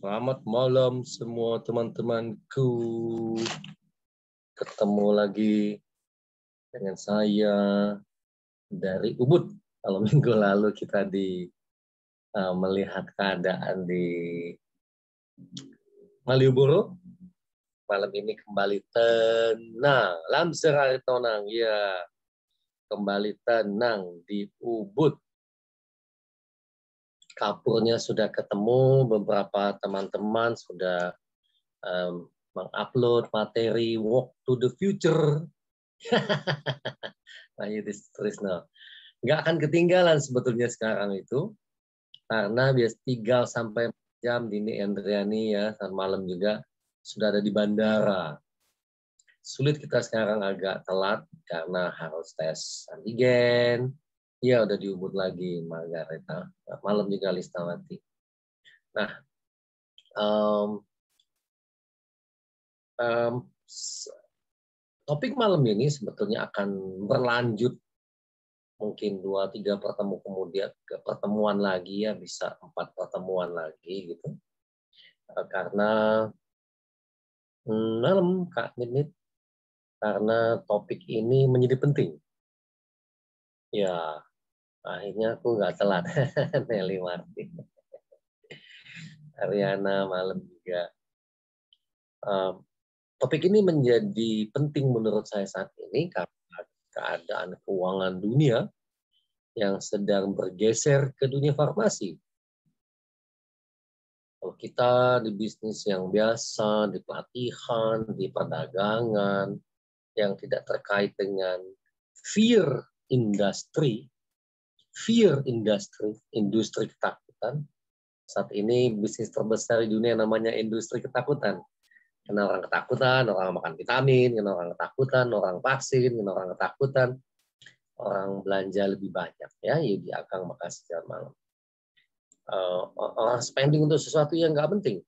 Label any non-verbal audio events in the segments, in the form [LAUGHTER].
Selamat malam semua teman-temanku. Ketemu lagi dengan saya dari Ubud. Kalau [LAUGHS] minggu lalu kita di uh, melihat keadaan di Malioboro. Malam ini kembali tenang. Lamser tonang ya. Kembali tenang di Ubud kapurnya sudah ketemu, beberapa teman-teman sudah um, mengupload materi Walk to the Future. Ayo, [LAUGHS] nah, Trisno. Nggak akan ketinggalan sebetulnya sekarang itu, karena biasa tinggal sampai jam Dini Endriani ya, malam juga sudah ada di bandara. Sulit kita sekarang agak telat karena harus tes antigen, Iya, udah diubur lagi Margareta. Malam juga Listawati. Nah, um, um, topik malam ini sebetulnya akan berlanjut mungkin dua tiga pertemu kemudian ke pertemuan lagi ya bisa empat pertemuan lagi gitu eh, karena malam kak Minit karena topik ini menjadi penting ya akhirnya aku nggak telat [LAUGHS] Nelly Martin Ariana malam juga um, topik ini menjadi penting menurut saya saat ini karena keadaan keuangan dunia yang sedang bergeser ke dunia farmasi kalau kita di bisnis yang biasa, di pelatihan, di perdagangan, yang tidak terkait dengan fear industry fear industry, industri ketakutan. Saat ini bisnis terbesar di dunia namanya industri ketakutan. Karena orang ketakutan, orang makan vitamin, kena orang ketakutan, orang vaksin, kena orang ketakutan, orang belanja lebih banyak ya. Yudi ya Akang makasih setiap malam. Uh, orang spending untuk sesuatu yang nggak penting,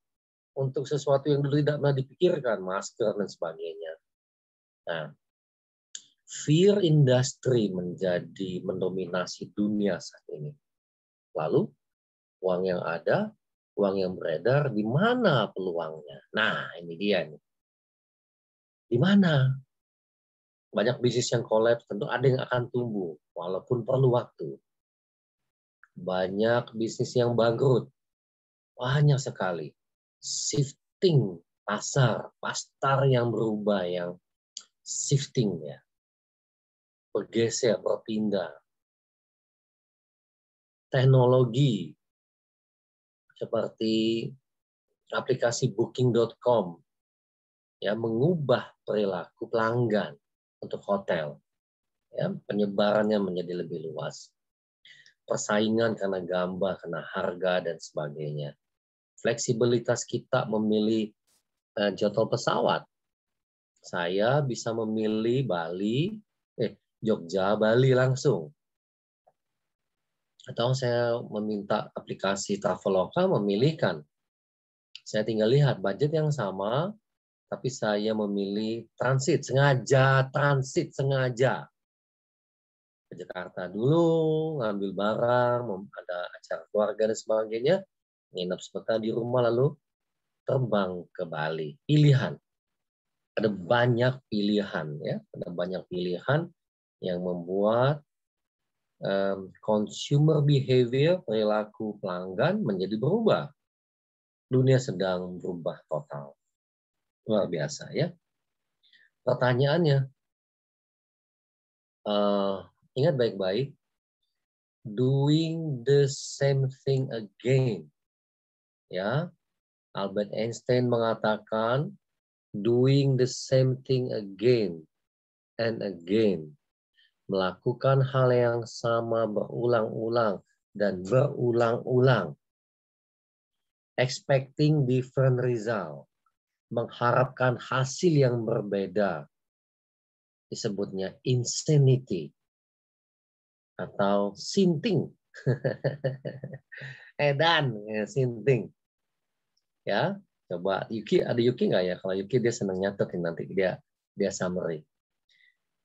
untuk sesuatu yang dulu tidak pernah dipikirkan, masker dan sebagainya. Nah, fear industry menjadi mendominasi dunia saat ini. Lalu uang yang ada, uang yang beredar, di mana peluangnya? Nah, ini dia nih. Di mana? Banyak bisnis yang kolaps, tentu ada yang akan tumbuh, walaupun perlu waktu. Banyak bisnis yang bangkrut, banyak sekali. Shifting pasar, pasar yang berubah, yang shifting ya bergeser, berpindah. Teknologi seperti aplikasi booking.com ya mengubah perilaku pelanggan untuk hotel. Ya, penyebarannya menjadi lebih luas. Persaingan karena gambar, karena harga dan sebagainya. Fleksibilitas kita memilih eh, jadwal pesawat. Saya bisa memilih Bali, eh Jogja, Bali langsung. Atau saya meminta aplikasi Traveloka memilihkan. Saya tinggal lihat budget yang sama, tapi saya memilih transit, sengaja transit, sengaja. Ke Jakarta dulu, ngambil barang, ada acara keluarga dan sebagainya, nginep sebentar di rumah lalu terbang ke Bali. Pilihan. Ada banyak pilihan ya, ada banyak pilihan yang membuat consumer behavior perilaku pelanggan menjadi berubah. Dunia sedang berubah total. Luar biasa ya. Pertanyaannya, uh, ingat baik-baik, doing the same thing again. Ya, Albert Einstein mengatakan doing the same thing again and again melakukan hal yang sama berulang-ulang dan berulang-ulang. Expecting different result, mengharapkan hasil yang berbeda, disebutnya insanity atau sinting. [LAUGHS] Edan, ya, sinting. Ya, coba Yuki ada Yuki nggak ya? Kalau Yuki dia senang nyatet nanti dia dia summary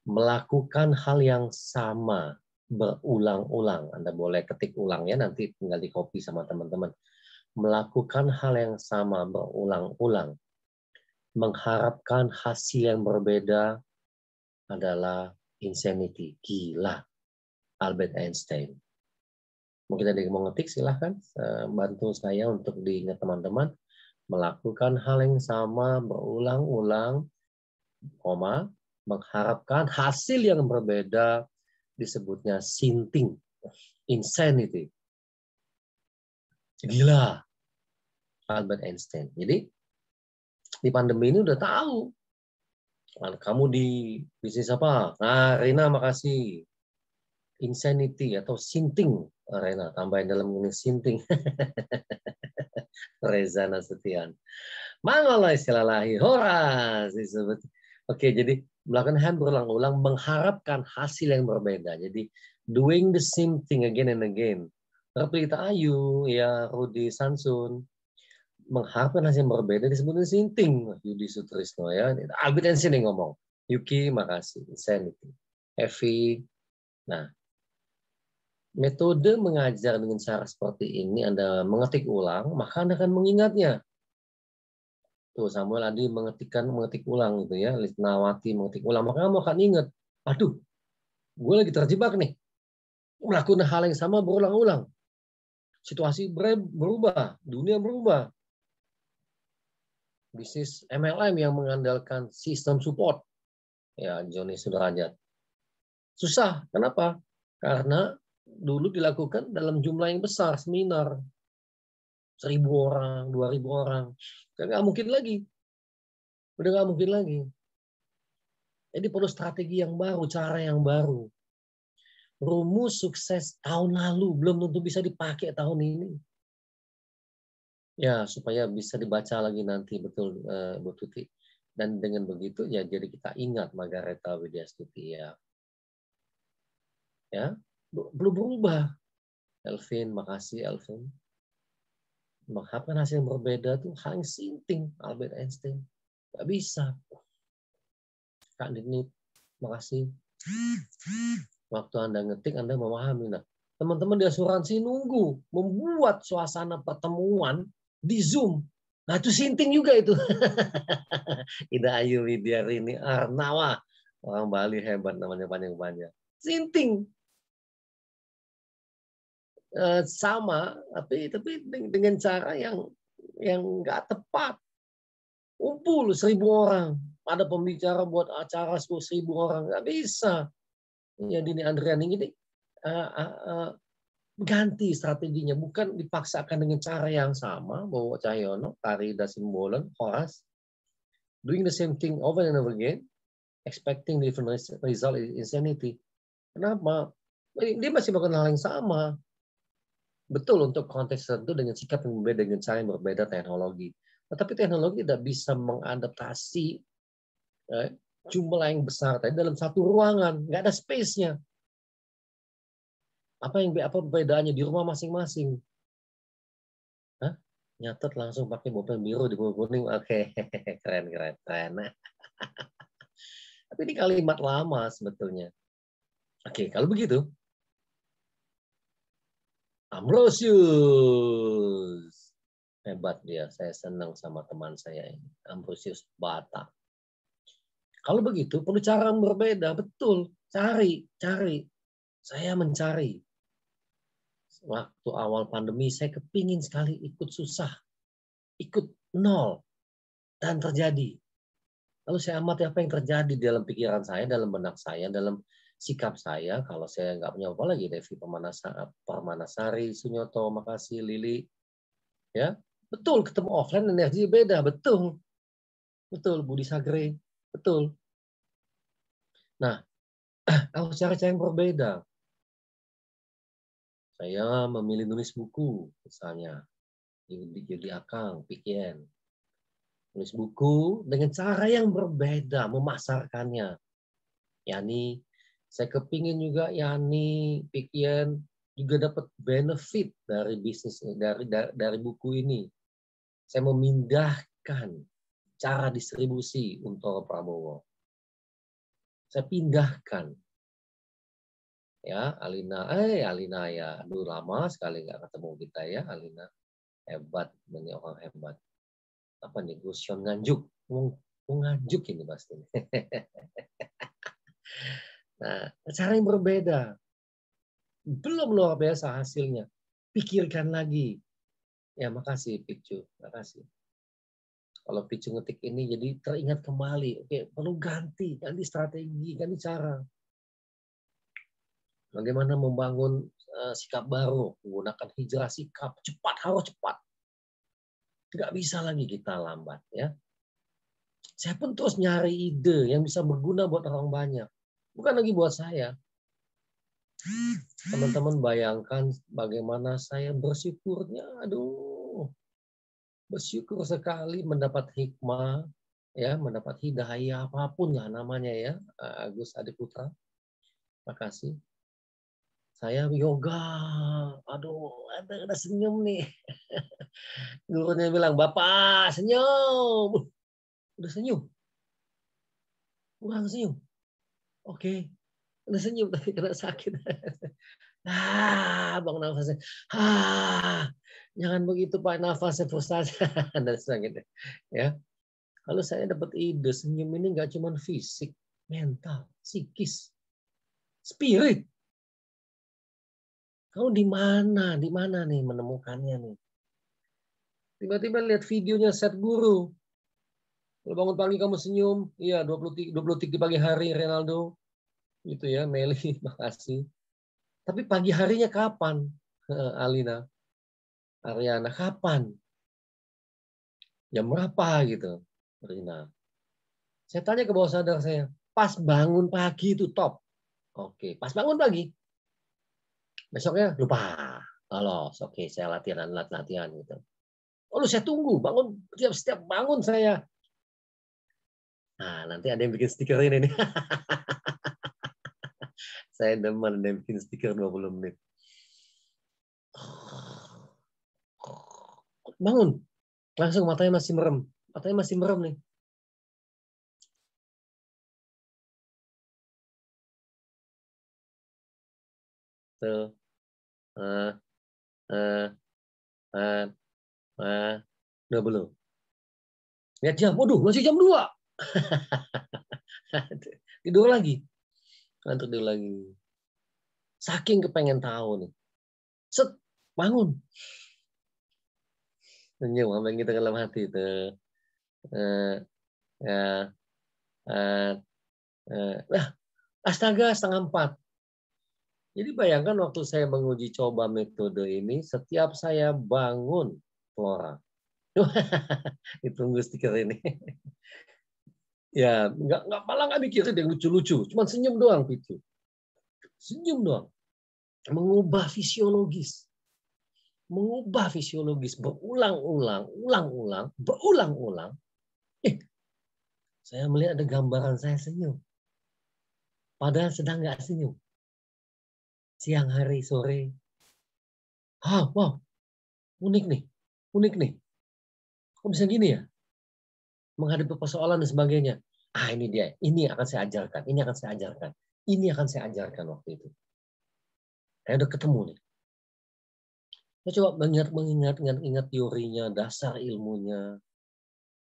melakukan hal yang sama berulang-ulang. Anda boleh ketik ulang ya, nanti tinggal di copy sama teman-teman. Melakukan hal yang sama berulang-ulang, mengharapkan hasil yang berbeda adalah insanity, gila. Albert Einstein. Mungkin ada yang mau ngetik, silahkan eh, bantu saya untuk diingat teman-teman. Melakukan hal yang sama berulang-ulang, koma, mengharapkan hasil yang berbeda disebutnya sinting, insanity. Gila, Albert Einstein. Jadi di pandemi ini udah tahu. Kan kamu di bisnis apa? Nah, Rina makasih. Insanity atau sinting. Oh, Rena tambahin dalam ini sinting. [LAUGHS] Reza Nasution. Mangolah istilah lahir. Horas disebut. Oke, jadi melakukan hal berulang-ulang mengharapkan hasil yang berbeda. Jadi doing the same thing again and again. Terpelita Ayu, ya Rudi Sansun, mengharapkan hasil yang berbeda disebutnya sinting Yudi Sutrisno ya. Abid dan yang ngomong. Yuki makasih, Sanity. Evi. Nah, metode mengajar dengan cara seperti ini Anda mengetik ulang, maka Anda akan mengingatnya. Tuh gitu, Samuel tadi mengetikkan mengetik ulang gitu ya, Lisnawati mengetik ulang. Maka kamu akan ingat, aduh, gue lagi terjebak nih. Melakukan hal yang sama berulang-ulang. Situasi berubah, dunia berubah. Bisnis MLM yang mengandalkan sistem support. Ya, Joni Sudrajat. Susah. Kenapa? Karena dulu dilakukan dalam jumlah yang besar, seminar. Seribu orang, dua ribu orang Kan nggak mungkin lagi. Udah nggak mungkin lagi. Jadi perlu strategi yang baru, cara yang baru. Rumus sukses tahun lalu belum tentu bisa dipakai tahun ini. Ya, supaya bisa dibaca lagi nanti betul uh, Bu Tuti. Dan dengan begitu ya jadi kita ingat Margareta Stuti ya. Ya, belum berubah. Elvin, makasih Elvin mengharapkan hasil yang berbeda tuh hal yang sinting Albert Einstein nggak bisa Kak ini makasih waktu anda ngetik anda memahami nah teman-teman di asuransi nunggu membuat suasana pertemuan di zoom nah itu sinting juga itu [LAUGHS] Ida Ayu Widiarini Arnawa orang Bali hebat namanya panjang-panjang sinting Eh, sama tapi tapi dengan cara yang yang nggak tepat kumpul seribu orang ada pembicara buat acara seribu orang nggak bisa ya Dini Andrian ini uh, uh, ganti strateginya bukan dipaksakan dengan cara yang sama bahwa Cahyono, Tari Dasimbolon Horas doing the same thing over and over again expecting different result is insanity. Kenapa? Dia masih melakukan hal yang sama betul untuk konteks tertentu dengan sikap yang berbeda dengan cara yang berbeda teknologi. Tetapi teknologi tidak bisa mengadaptasi eh, jumlah yang besar tadi dalam satu ruangan, nggak ada space-nya. Apa yang apa perbedaannya di rumah masing-masing? Hah? Nyatet langsung pakai mobil biru di bawah kuning, oke, [LAUGHS] keren keren keren. [LAUGHS] Tapi ini kalimat lama sebetulnya. Oke, kalau begitu, Ambrosius. Hebat dia, saya senang sama teman saya ini, Ambrosius Bata. Kalau begitu perlu cara yang berbeda, betul. Cari, cari. Saya mencari. Waktu awal pandemi saya kepingin sekali ikut susah. Ikut nol. Dan terjadi. Lalu saya amati apa yang terjadi dalam pikiran saya, dalam benak saya, dalam sikap saya kalau saya nggak punya apa lagi Devi Permanasari, Sunyoto, makasih Lili, ya betul ketemu offline energi beda betul, betul Budi Sagre, betul. Nah, aku [CLEARS THROAT] cara cara yang berbeda. Saya memilih nulis buku misalnya, jadi akang, PKN nulis buku dengan cara yang berbeda memasarkannya yakni saya kepingin juga Yani, Pikian juga dapat benefit dari bisnis dari, dari dari buku ini. Saya memindahkan cara distribusi untuk Prabowo. Saya pindahkan ya Alina eh Alina ya dulu lama sekali nggak ketemu kita ya Alina hebat ini orang hebat apa nih Gus Yon Nganjuk Nganjuk ini pasti [LAUGHS] Nah, cara yang berbeda. Belum luar biasa hasilnya. Pikirkan lagi. Ya, makasih Picu. Makasih. Kalau Picu ngetik ini jadi teringat kembali. Oke, perlu ganti. Ganti strategi, ganti cara. Bagaimana membangun eh, sikap baru. Menggunakan hijrah sikap. Cepat, harus cepat. Tidak bisa lagi kita lambat. ya. Saya pun terus nyari ide yang bisa berguna buat orang banyak bukan lagi buat saya. Teman-teman bayangkan bagaimana saya bersyukurnya, aduh, bersyukur sekali mendapat hikmah, ya, mendapat hidayah apapun lah namanya ya, Agus Adi Putra. Makasih. Saya yoga, aduh, ada, ada senyum nih. [LAUGHS] Gurunya bilang, Bapak senyum. Udah senyum. Kurang senyum oke okay. udah senyum tapi [LAUGHS] kena sakit ah bang nafasnya ah jangan begitu pak nafasnya frustasi [LAUGHS] dan sebagainya ya kalau saya dapat ide senyum ini nggak cuma fisik mental psikis spirit Kau di mana di mana nih menemukannya nih tiba-tiba lihat videonya set guru kalau bangun pagi kamu senyum, iya 23 23 pagi hari Ronaldo. Gitu ya, Meli, [LAUGHS] makasih. Tapi pagi harinya kapan? Alina. Ariana, kapan? Jam berapa gitu, Rina? Saya tanya ke bawah sadar saya, pas bangun pagi itu top. Oke, pas bangun pagi. Besoknya lupa. Lolos, oke, saya latihan, latihan gitu. Lalu saya tunggu, bangun setiap bangun saya Nah, nanti ada yang bikin stiker ini nih. [LAUGHS] Saya demen ada yang bikin stiker 20 menit. Bangun. Langsung matanya masih merem. Matanya masih merem nih. Tuh. Uh, uh, uh, uh, belum. Lihat jam. Waduh, masih jam 2. [LAUGHS] tidur lagi. Ngantuk tidur lagi. Saking kepengen tahu nih. Set, bangun. Senyum apa yang kita dalam hati itu. Eh, ya ya, astaga setengah empat. Jadi bayangkan waktu saya menguji coba metode ini, setiap saya bangun Flora. Ditunggu [LAUGHS] stiker ini ya nggak nggak malah nggak mikirin yang lucu-lucu cuma senyum doang itu senyum doang mengubah fisiologis mengubah fisiologis berulang-ulang ulang-ulang berulang-ulang eh, saya melihat ada gambaran saya senyum padahal sedang nggak senyum siang hari sore ah wow unik nih unik nih kok bisa gini ya menghadapi persoalan dan sebagainya. Ah ini dia, ini akan saya ajarkan, ini akan saya ajarkan, ini akan saya ajarkan waktu itu. Saya udah ketemu nih. Saya coba mengingat, mengingat, ingat, ingat teorinya, dasar ilmunya,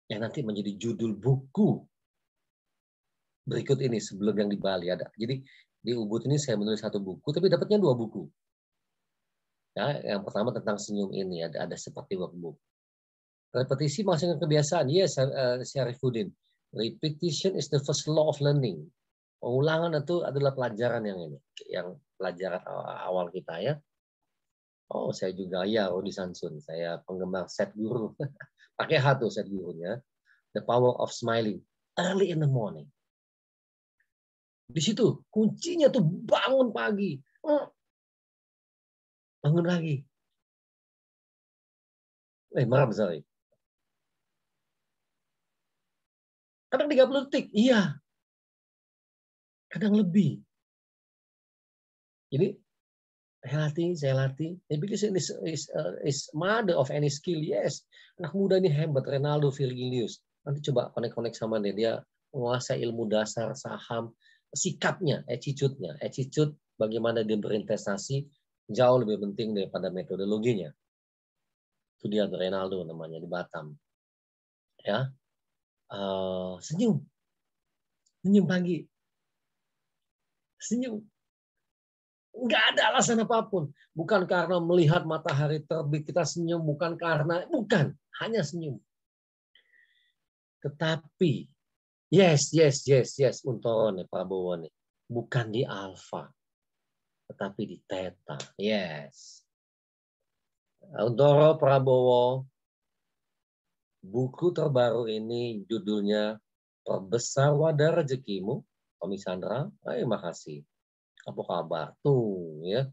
yang nanti menjadi judul buku berikut ini sebelum yang di Bali ada. Jadi di Ubud ini saya menulis satu buku, tapi dapatnya dua buku. Ya, yang pertama tentang senyum ini ada ada seperti workbook. Repetisi menghasilkan kebiasaan. Yes, uh, Syarifuddin. Repetition is the first law of learning. Pengulangan itu adalah pelajaran yang ini, yang pelajaran awal kita ya. Oh, saya juga ya Rodi Sansun. Saya penggemar set guru. [LAUGHS] Pakai H tuh set gurunya. The power of smiling early in the morning. Di situ kuncinya tuh bangun pagi. Hmm. Bangun lagi, Eh, maaf, sorry. Kadang 30 detik, iya. Kadang lebih. Jadi saya latih, saya latih. Jadi because is, is, uh, is mother of any skill, yes. Anak muda ini hebat, Ronaldo Virgilius. Nanti coba konek-konek sama dia. Dia menguasai ilmu dasar saham, sikapnya, attitude-nya, attitude bagaimana dia berinvestasi jauh lebih penting daripada metodologinya. Itu dia Ronaldo namanya di Batam. Ya, Eh, senyum, senyum pagi, senyum. Enggak ada alasan apapun. Bukan karena melihat matahari terbit kita senyum, bukan karena, bukan, hanya senyum. Tetapi, yes, yes, yes, yes, untuk nih, Prabowo nih. Bukan di alfa, tetapi di teta. Yes. Untoro Prabowo Buku terbaru ini judulnya Perbesar Wadah Rezekimu, Tommy Sandra. Eh, terima kasih. Apa kabar? Tuh ya.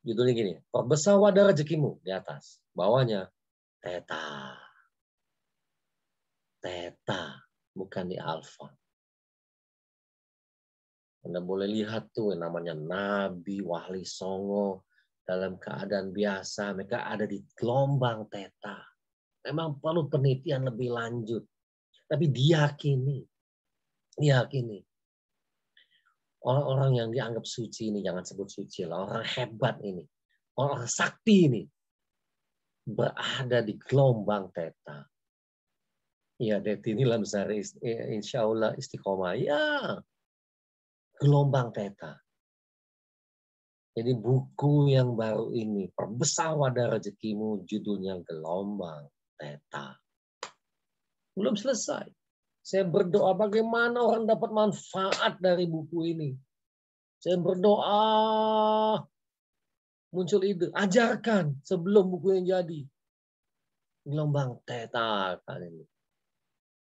Judulnya gini, Perbesar Wadah Rezekimu di atas. Bawahnya, Teta. Teta, bukan di Alfa. Anda boleh lihat tuh yang namanya Nabi, Wahli Songo, dalam keadaan biasa, mereka ada di gelombang teta memang perlu penelitian lebih lanjut. Tapi diyakini, diyakini. Orang-orang yang dianggap suci ini, jangan sebut suci lah, orang hebat ini, orang sakti ini, berada di gelombang teta. Ya, Deti ini misalnya insya Allah istiqomah. Ya, gelombang teta. Jadi buku yang baru ini, Perbesar Wadah Rezekimu, judulnya Gelombang teta. Belum selesai. Saya berdoa bagaimana orang dapat manfaat dari buku ini. Saya berdoa muncul ide, ajarkan sebelum buku bukunya jadi. Gelombang teta kali ini.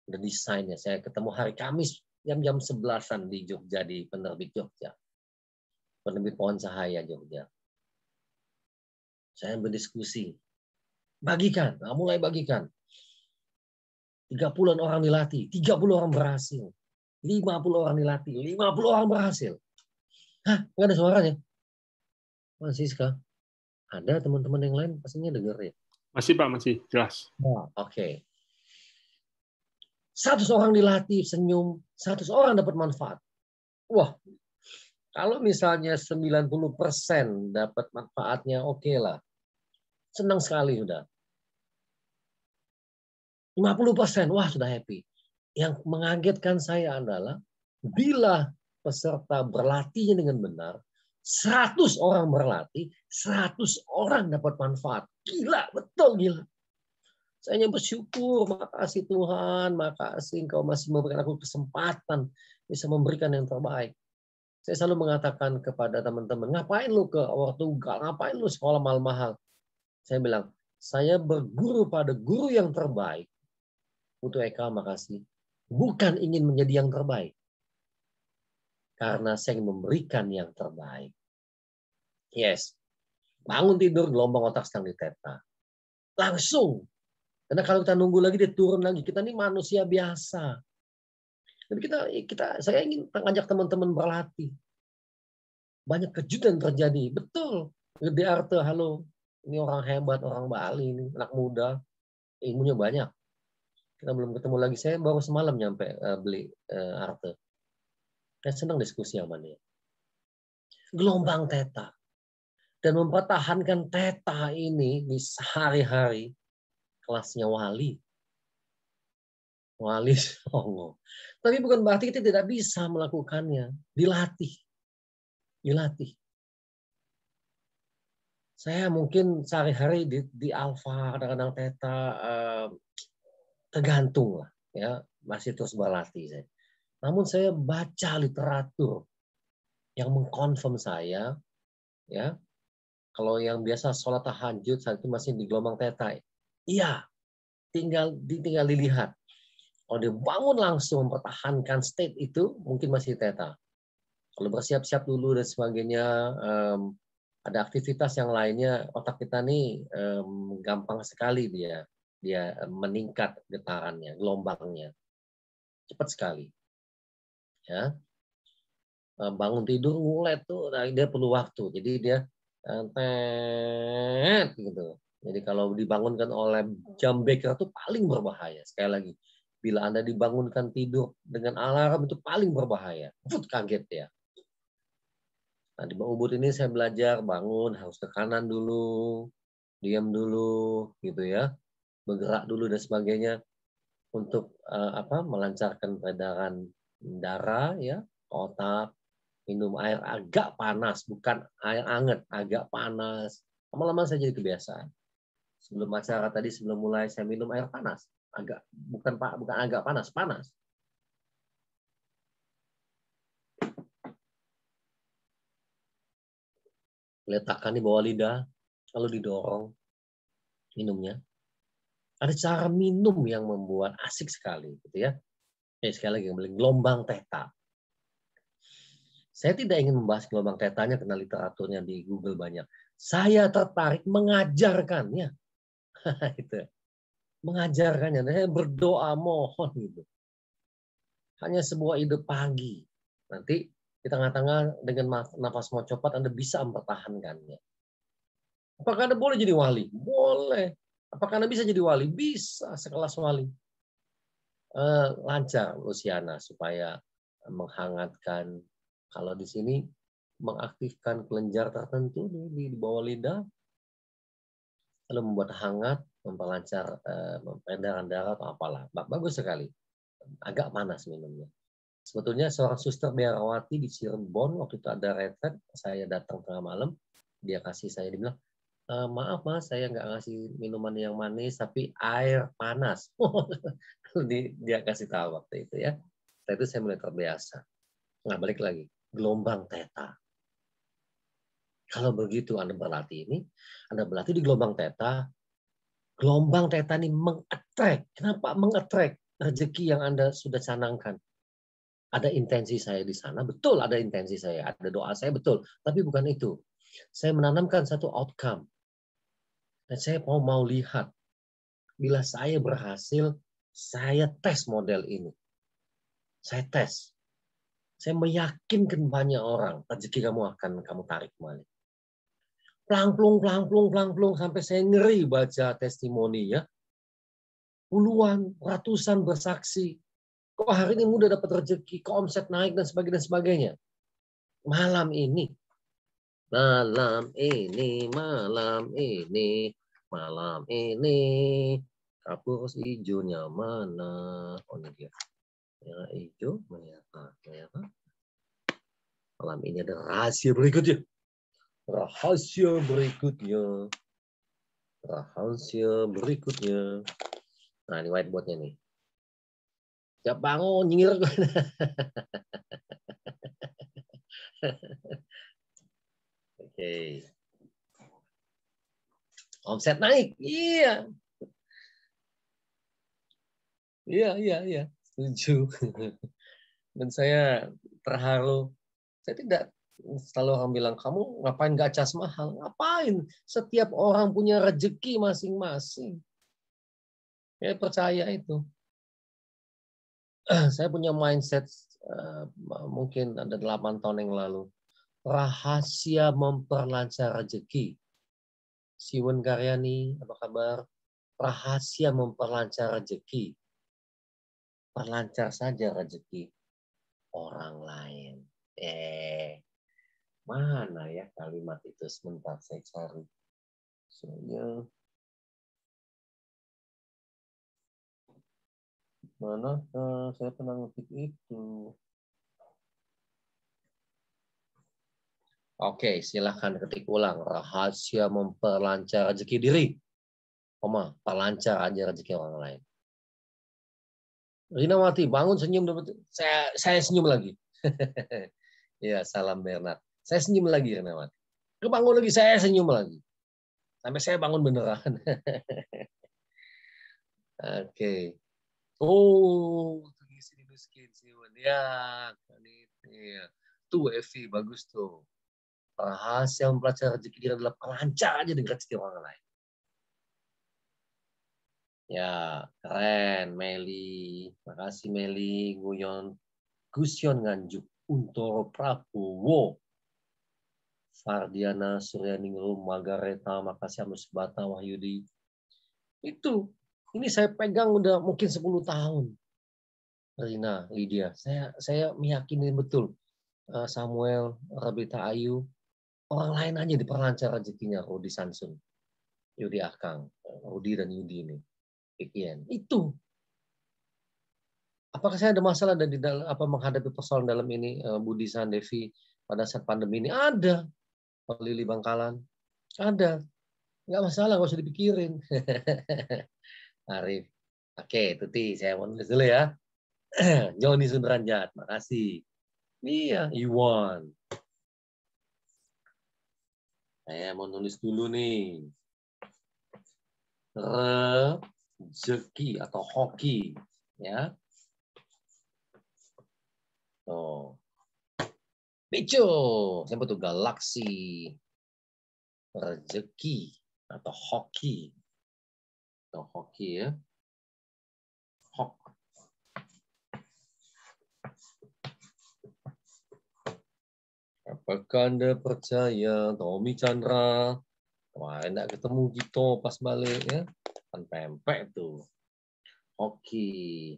Udah desainnya. Saya ketemu hari Kamis jam-jam sebelasan di Jogja, di penerbit Jogja. Penerbit Pohon Cahaya Jogja. Saya berdiskusi Bagikan, nah, mulai bagikan. 30 orang dilatih, 30 orang berhasil. 50 orang dilatih, 50 orang berhasil. Hah, nggak ada suaranya? Mas Siska, ada teman-teman yang lain pastinya denger ya? Masih Pak, masih jelas. Oh, Oke. Okay. 100 orang dilatih senyum, 100 orang dapat manfaat. Wah, kalau misalnya 90% dapat manfaatnya oke okay lah senang sekali sudah. 50 persen, wah sudah happy. Yang mengagetkan saya adalah bila peserta berlatihnya dengan benar, 100 orang berlatih, 100 orang dapat manfaat. Gila, betul gila. Saya hanya bersyukur, makasih Tuhan, makasih Engkau masih memberikan aku kesempatan bisa memberikan yang terbaik. Saya selalu mengatakan kepada teman-teman, ngapain lu ke waktu Tunggal, ngapain lu sekolah mahal-mahal? Saya bilang, saya berguru pada guru yang terbaik. Putu Eka, makasih. Bukan ingin menjadi yang terbaik. Karena saya ingin memberikan yang terbaik. Yes. Bangun tidur, gelombang otak sedang diteta. Langsung. Karena kalau kita nunggu lagi, dia turun lagi. Kita ini manusia biasa. Tapi kita, kita saya ingin mengajak teman-teman berlatih. Banyak kejutan terjadi. Betul. Gede Arte, halo ini orang hebat orang Bali ini anak muda ilmunya banyak kita belum ketemu lagi saya baru semalam nyampe uh, beli uh, eh, arte saya senang diskusi sama dia gelombang teta dan mempertahankan teta ini di sehari-hari kelasnya wali wali [LAUGHS] songo tapi bukan berarti kita tidak bisa melakukannya dilatih dilatih saya mungkin sehari-hari di, di alfa kadang-kadang theta eh, tergantung lah ya masih terus berlatih saya. Namun saya baca literatur yang mengkonfirm saya ya kalau yang biasa sholat tahajud saat itu masih di gelombang theta. Iya, tinggal tinggal dilihat. Kalau dia bangun langsung mempertahankan state itu mungkin masih theta. Kalau bersiap-siap dulu dan sebagainya, Eh, ada aktivitas yang lainnya otak kita nih um, gampang sekali dia dia meningkat getarannya gelombangnya cepat sekali ya bangun tidur mulai tuh nah, dia perlu waktu jadi dia tet gitu jadi kalau dibangunkan oleh jam beker itu paling berbahaya sekali lagi bila anda dibangunkan tidur dengan alarm itu paling berbahaya kaget ya Nah, di Ubud ini saya belajar bangun harus ke kanan dulu, diam dulu, gitu ya, bergerak dulu dan sebagainya untuk uh, apa melancarkan peredaran darah ya, otak, minum air agak panas, bukan air anget, agak panas. Lama-lama saya jadi kebiasaan. Sebelum acara tadi sebelum mulai saya minum air panas, agak bukan pak bukan agak panas, panas. letakkan di bawah lidah, lalu didorong minumnya. Ada cara minum yang membuat asik sekali, gitu ya. Ya sekali lagi beli gelombang teta. Saya tidak ingin membahas gelombang tetanya karena literaturnya di Google banyak. Saya tertarik mengajarkannya. [LAUGHS] itu mengajarkannya. saya berdoa mohon gitu. Hanya sebuah ide pagi. Nanti di tengah-tengah dengan nafas mau copot Anda bisa mempertahankannya. Apakah Anda boleh jadi wali? Boleh. Apakah Anda bisa jadi wali? Bisa, sekelas wali. Eh, lancar Luciana supaya menghangatkan. Kalau di sini mengaktifkan kelenjar tertentu di, bawah lidah, lalu membuat hangat, memperlancar eh, peredaran darah atau apalah. Bagus sekali. Agak panas minumnya. Sebetulnya seorang suster biarawati di Cirebon waktu itu ada retret, saya datang tengah malam, dia kasih saya dibilang, e, eh, maaf mas, saya nggak ngasih minuman yang manis, tapi air panas. [LAUGHS] dia kasih tahu waktu itu ya. Setelah itu saya mulai terbiasa. Nggak balik lagi, gelombang teta. Kalau begitu Anda berlatih ini, Anda berlatih di gelombang teta, gelombang teta ini mengetrek. Kenapa mengetrek rezeki yang Anda sudah canangkan? Ada intensi saya di sana, betul ada intensi saya, ada doa saya betul, tapi bukan itu. Saya menanamkan satu outcome. Dan saya mau mau lihat bila saya berhasil, saya tes model ini. Saya tes. Saya meyakinkan banyak orang, rezeki kamu akan kamu tarik kembali. Plangplung, plangplung, plangplung, sampai saya ngeri baca testimoni ya. Puluhan, ratusan bersaksi, Kok oh, hari ini mudah dapat rezeki, kok omset naik dan sebagainya dan sebagainya. Malam ini, malam ini, malam ini, malam ini, kapur hijaunya mana? Oh ini dia. Merah hijau, merah, merah. Malam ini ada rahasia berikutnya. Rahasia berikutnya. Rahasia berikutnya. Nah, ini whiteboardnya nih bangun, nyengir, Oke. Omset naik. Iya. Iya, iya, iya. Setuju. Dan saya terharu. Saya tidak selalu orang bilang kamu ngapain gak cas mahal ngapain setiap orang punya rezeki masing-masing ya percaya itu [CLEARS THROAT] saya punya mindset uh, mungkin ada delapan tahun yang lalu. Rahasia memperlancar rezeki. Siwon Karyani, apa kabar? Rahasia memperlancar rezeki. Perlancar saja rezeki orang lain. Eh, mana ya kalimat itu? Sebentar saya cari. Soalnya Mana eh, saya pernah ngetik itu. Oke, silahkan ketik ulang. Rahasia memperlancar rezeki diri. Koma, perlancar aja rezeki orang lain. Rina Mati, bangun senyum. Saya, saya senyum lagi. [LAUGHS] ya, salam Bernard. Saya senyum lagi, Rina Mati. Bangun lagi, saya senyum lagi. Sampai saya bangun beneran. [LAUGHS] Oke. Oh, untuk ngisi di miskin sih. Ya, kan ini. Ya. Tuh Evi, bagus tuh. Rahasia mempelajari rezeki kita adalah pengancar aja dengan rezeki orang lain. Ya, keren Meli. Makasih Meli, Guyon, Gusion Nganjuk, Untoro Prabowo. Fardiana Suryaningrum, Margareta, makasih Amus Bata, Wahyudi. Itu ini saya pegang udah mungkin 10 tahun. Rina, Lydia, saya saya meyakini betul eh, Samuel, Rabita Ayu, orang lain aja diperlancar rezekinya Rudi Sansun, Yudi Akang, eh, Rudi dan Yudi ini, Ikien. Itu. Apakah saya ada masalah dan di apa menghadapi persoalan dalam ini eh, Budi Sandevi pada saat pandemi ini ada Lili Bangkalan ada nggak masalah nggak usah dipikirin [LAUGHS] Arif. Oke, Tuti, saya mau nulis dulu ya. [CLEARS THROAT] Joni Sundranjat, makasih. Iya, Iwan. Saya mau nulis dulu nih. Rezeki atau hoki, ya. Oh. Pico, saya butuh galaksi? Rezeki atau hoki atau hoki ya. Hok. Apakah Anda percaya Tommy Chandra? Wah, enggak ketemu kita pas balik ya. Kan pempek tuh. Hoki.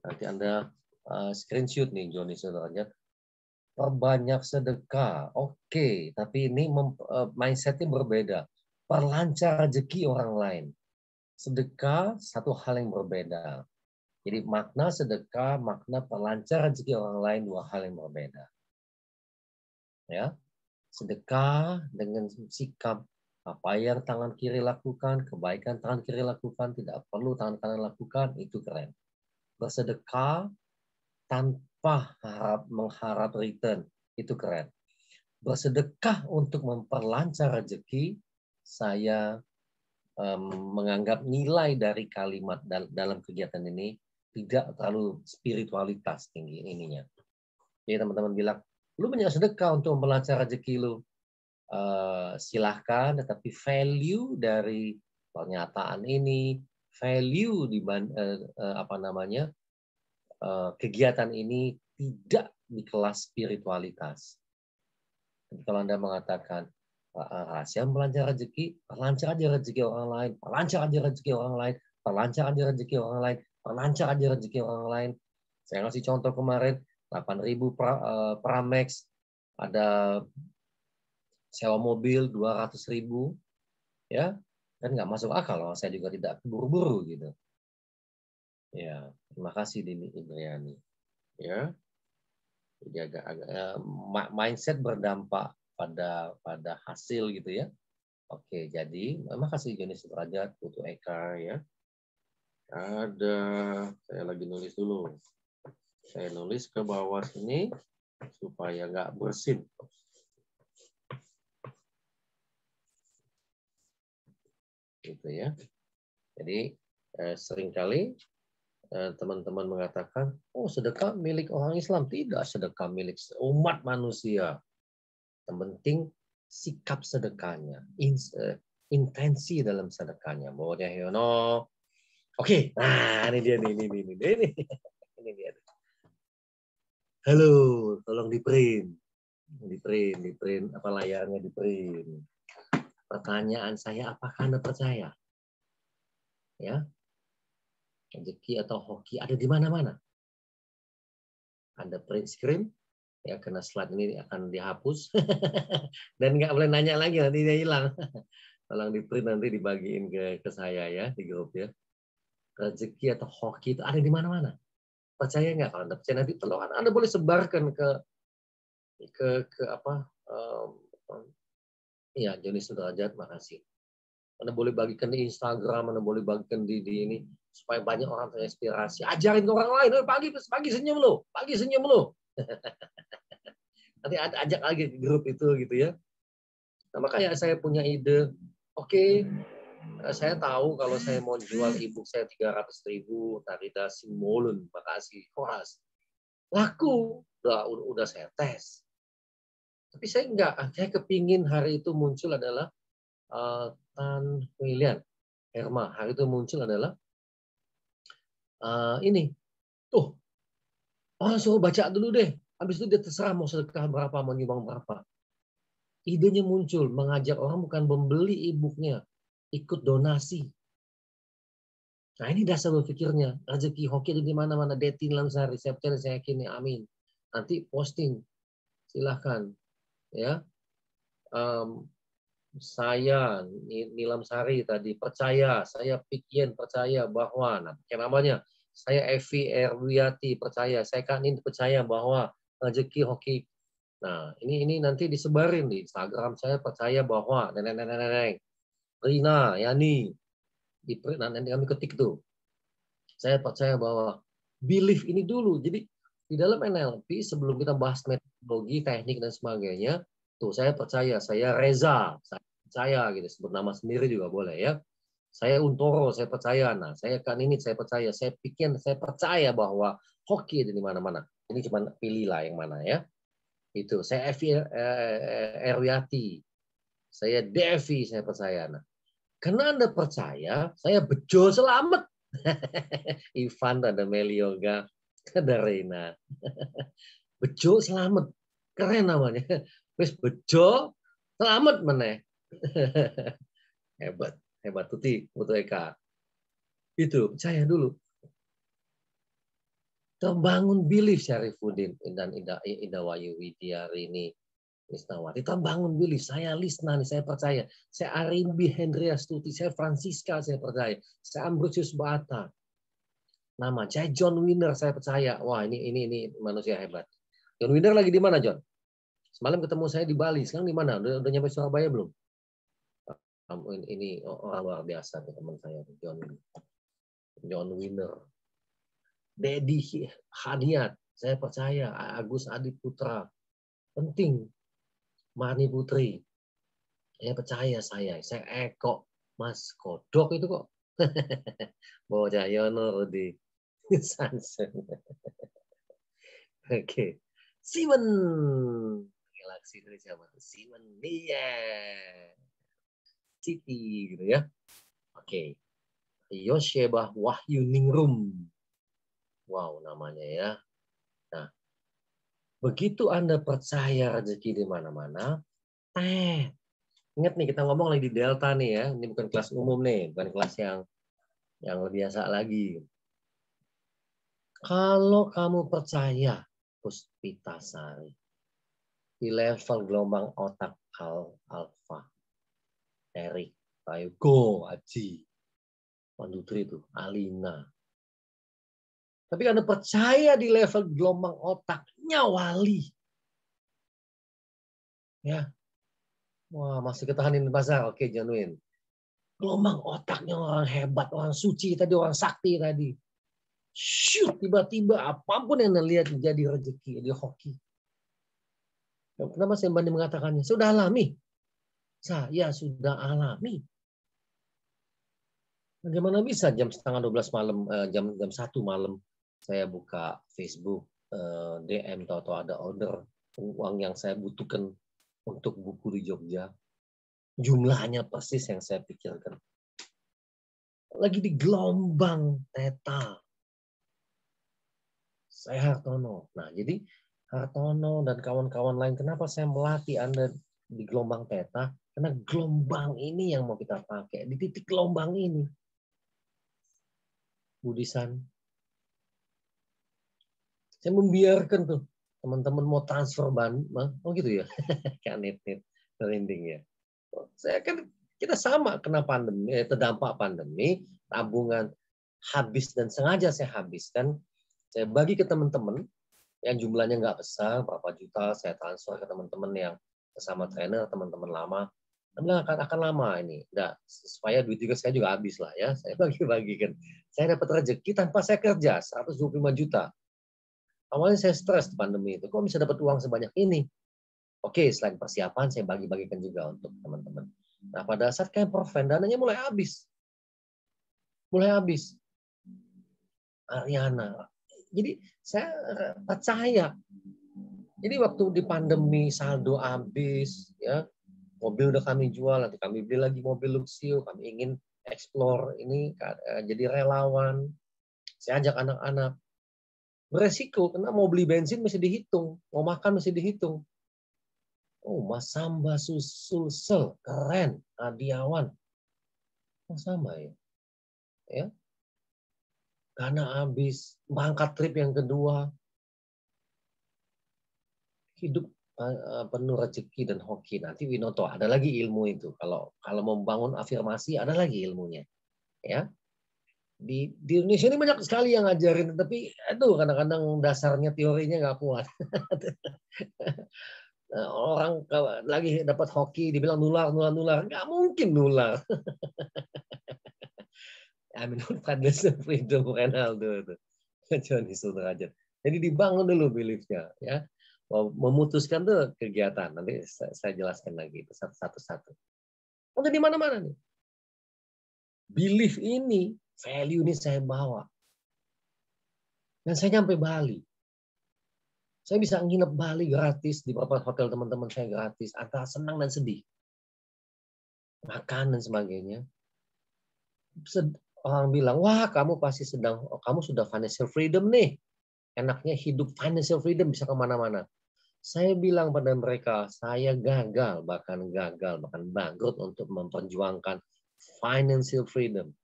Nanti Anda uh, screenshot nih Joni saudaranya perbanyak sedekah, oke, okay. tapi ini eh, mindsetnya berbeda. Perlancar rezeki orang lain. Sedekah satu hal yang berbeda. Jadi makna sedekah, makna perlancar rezeki orang lain dua hal yang berbeda. Ya, sedekah dengan sikap apa yang tangan kiri lakukan, kebaikan tangan kiri lakukan, tidak perlu tangan kanan lakukan, itu keren. Bersedekah tanpa harap mengharap return. Itu keren. Bersedekah untuk memperlancar rezeki, saya um, menganggap nilai dari kalimat dal dalam kegiatan ini tidak terlalu spiritualitas tinggi ininya. Jadi teman-teman bilang, lu punya sedekah untuk memperlancar rezeki lu. Uh, silahkan, tetapi value dari pernyataan ini, value di uh, uh, apa namanya Eh, kegiatan ini tidak di kelas spiritualitas. Kalau Anda mengatakan rahasia ah, ah, melancar rezeki, perlancar aja rezeki orang lain, perlancar aja rezeki orang lain, perlancar aja rezeki orang lain, perlancar aja rezeki orang lain. Saya ngasih contoh kemarin 8.000 ribu eh, Pramex, ada sewa mobil 200.000 ya kan nggak masuk akal saya juga tidak buru-buru gitu Ya, terima kasih Dini Indriani. Ya, jadi agak-agak eh, mindset berdampak pada pada hasil gitu ya. Oke, jadi terima kasih Joni Sudrajat, Putu Eka ya. Ada saya lagi nulis dulu. Saya nulis ke bawah sini supaya nggak bersin. Gitu ya. Jadi eh, seringkali Eh, teman-teman mengatakan, oh sedekah milik orang Islam. Tidak, sedekah milik umat manusia. Yang penting sikap sedekahnya, eh, intensi dalam sedekahnya. Bahwa dia, no oke, nah ini dia nih, ini, ini, ini, ini, [LAUGHS] ini dia. Halo, tolong di print, di print, di print, apa layarnya di print. Pertanyaan saya, apakah anda percaya? Ya, rezeki atau hoki ada di mana-mana. Anda print screen, ya karena slide ini akan dihapus [LAUGHS] dan nggak boleh nanya lagi nanti dia hilang. [LAUGHS] Tolong di print nanti dibagiin ke, ke saya ya di grup ya. Rezeki atau hoki itu ada di mana-mana. Percaya nggak kalau Anda percaya nanti tolong Anda boleh sebarkan ke ke ke apa um, ya jenis derajat makasih. Anda boleh bagikan di Instagram, Anda boleh bagikan di, di ini supaya banyak orang terinspirasi. Ajarin ke orang lain, oh, pagi pagi senyum lo, pagi senyum lo. [LAUGHS] Nanti ajak lagi di grup itu gitu ya. Nah, makanya saya punya ide, oke, okay, eh, saya tahu kalau saya mau jual ibu saya 300 ribu, Tarida Simolun, makasih, koras. Laku, udah, udah saya tes. Tapi saya enggak, saya kepingin hari itu muncul adalah uh, Tan William, Herma. Hari itu muncul adalah Eh, ini. Tuh, orang ah, suruh baca dulu deh. Habis itu dia terserah mau sedekah berapa, mau nyumbang berapa. Idenya muncul, mengajak orang bukan membeli e ikut donasi. Nah ini dasar berpikirnya. Rezeki hoki di mana-mana. dating saya reseptor, saya yakin amin. Nanti posting. Silahkan. Ya. Um, saya Nilam Sari tadi percaya, saya pikir percaya bahwa nah, namanya saya Evi Erwiati percaya, saya ini percaya bahwa rezeki hoki. Nah, ini ini nanti disebarin di Instagram saya percaya bahwa nenek-nenek Rina Yani di nah, nanti kami ketik tuh. Saya percaya bahwa belief ini dulu. Jadi di dalam NLP sebelum kita bahas metodologi, teknik dan sebagainya, tuh saya percaya saya Reza, saya percaya gitu sebut nama sendiri juga boleh ya saya Untoro saya percaya nah saya kan ini saya percaya saya pikir saya percaya bahwa hoki itu di mana-mana ini cuma pilihlah yang mana ya itu saya Evi Eryati eh, eh, saya Devi saya percaya nah karena anda percaya saya bejo selamat [LAUGHS] Ivan ada Melioga ada Reina [LAUGHS] bejo selamat keren namanya wes bejo selamat meneh [LAUGHS] hebat, hebat Tuti, foto Eka. Itu, percaya dulu. Terbangun belief Syarifudin dan Indah, Indah Wayu Widiarini Rini Terbangun belief. Saya Lisna nih, saya percaya. Saya Arimbi Hendria Stuti, saya Francisca saya percaya. Saya Ambrosius Bata. Nama saya John Winner saya percaya. Wah ini ini ini manusia hebat. John Winner lagi di mana John? Semalam ketemu saya di Bali. Sekarang di mana? Udah, udah nyampe Surabaya belum? kamu ini, orang oh, oh, ah, luar biasa tuh teman saya John John Winner Dedi Haniat saya percaya Agus Adi Putra penting Marni Putri saya percaya saya saya Eko eh, Mas Kodok itu kok [LAUGHS] Bawa Jayono di [LAUGHS] Sansen [LAUGHS] oke Simon Galaxy dari Simon iya yeah. City gitu ya. Oke. Okay. Yosheba Wahyu Ningrum. Wow namanya ya. Nah, begitu Anda percaya rezeki di mana-mana, eh, ingat nih kita ngomong lagi di Delta nih ya. Ini bukan kelas umum nih, bukan kelas yang yang biasa lagi. Kalau kamu percaya Puspita Sari di level gelombang otak al alfa Erik, Go, Aji, Pandutri itu, Alina. Tapi karena percaya di level gelombang otaknya wali. Ya. Wah, masih ketahanin pasar. Oke, Januin. Gelombang otaknya orang hebat, orang suci tadi, orang sakti tadi. Shoot, tiba-tiba apapun yang lihat jadi rezeki, jadi hoki. kenapa saya banding mengatakannya? Sudah alami saya sudah alami. Bagaimana bisa jam setengah 12 malam, eh, jam jam satu malam saya buka Facebook eh, DM atau ada order uang yang saya butuhkan untuk buku di Jogja. Jumlahnya persis yang saya pikirkan. Lagi di gelombang teta. Saya Hartono. Nah, jadi Hartono dan kawan-kawan lain, kenapa saya melatih Anda di gelombang teta? Karena gelombang ini yang mau kita pakai. Di titik gelombang ini. Budisan. Saya membiarkan tuh. Teman-teman mau transfer ban. Oh gitu ya. [LAUGHS] Kayak net-net. ya. Saya kan kita sama kena pandemi, eh, terdampak pandemi, tabungan habis dan sengaja saya habiskan. Saya bagi ke teman-teman yang jumlahnya nggak besar, berapa juta saya transfer ke teman-teman yang sama trainer, teman-teman lama. Saya bilang akan akan lama ini. Nah, supaya duit juga saya juga habis lah ya. [LAUGHS] Saya bagi-bagikan. Saya dapat rezeki tanpa saya kerja 125 juta. Awalnya saya stres pandemi itu. Kok bisa dapat uang sebanyak ini? Oke, selain persiapan saya bagi-bagikan juga untuk teman-teman. Nah, pada saat kayak profen, dananya mulai habis. Mulai habis. Ariana. Jadi saya percaya. Jadi waktu di pandemi saldo habis, ya mobil udah kami jual, nanti kami beli lagi mobil Luxio, kami ingin explore ini eh, jadi relawan. Saya ajak anak-anak. Beresiko karena mau beli bensin mesti dihitung, mau makan mesti dihitung. Oh, Mas Samba sel keren, Adiawan. Oh, sama ya. Ya. Karena habis berangkat trip yang kedua. Hidup Eh, penuh rezeki dan hoki. Nanti Winoto ada lagi ilmu itu. Kalau kalau membangun afirmasi ada lagi ilmunya. Ya. Di, di Indonesia ini banyak sekali yang ngajarin, tapi aduh kadang-kadang dasarnya teorinya nggak kuat. [LAUGHS] Nah, orang kalau lagi dapat hoki dibilang nular nular nular, nggak mungkin nular. Amin [LAUGHS] [LAUGHS] Freedom itu. Johnny Jadi dibangun dulu beliefnya ya memutuskan tuh kegiatan. Nanti saya jelaskan lagi itu satu-satu. Untuk di mana-mana nih. Belief ini, value ini saya bawa. Dan saya nyampe Bali. Saya bisa nginep Bali gratis di beberapa hotel teman-teman saya gratis. Antara senang dan sedih. Makan dan sebagainya. Orang bilang, wah kamu pasti sedang, kamu sudah financial freedom nih enaknya hidup financial freedom bisa kemana-mana. Saya bilang pada mereka, saya gagal, bahkan gagal, bahkan bangkrut untuk memperjuangkan financial freedom.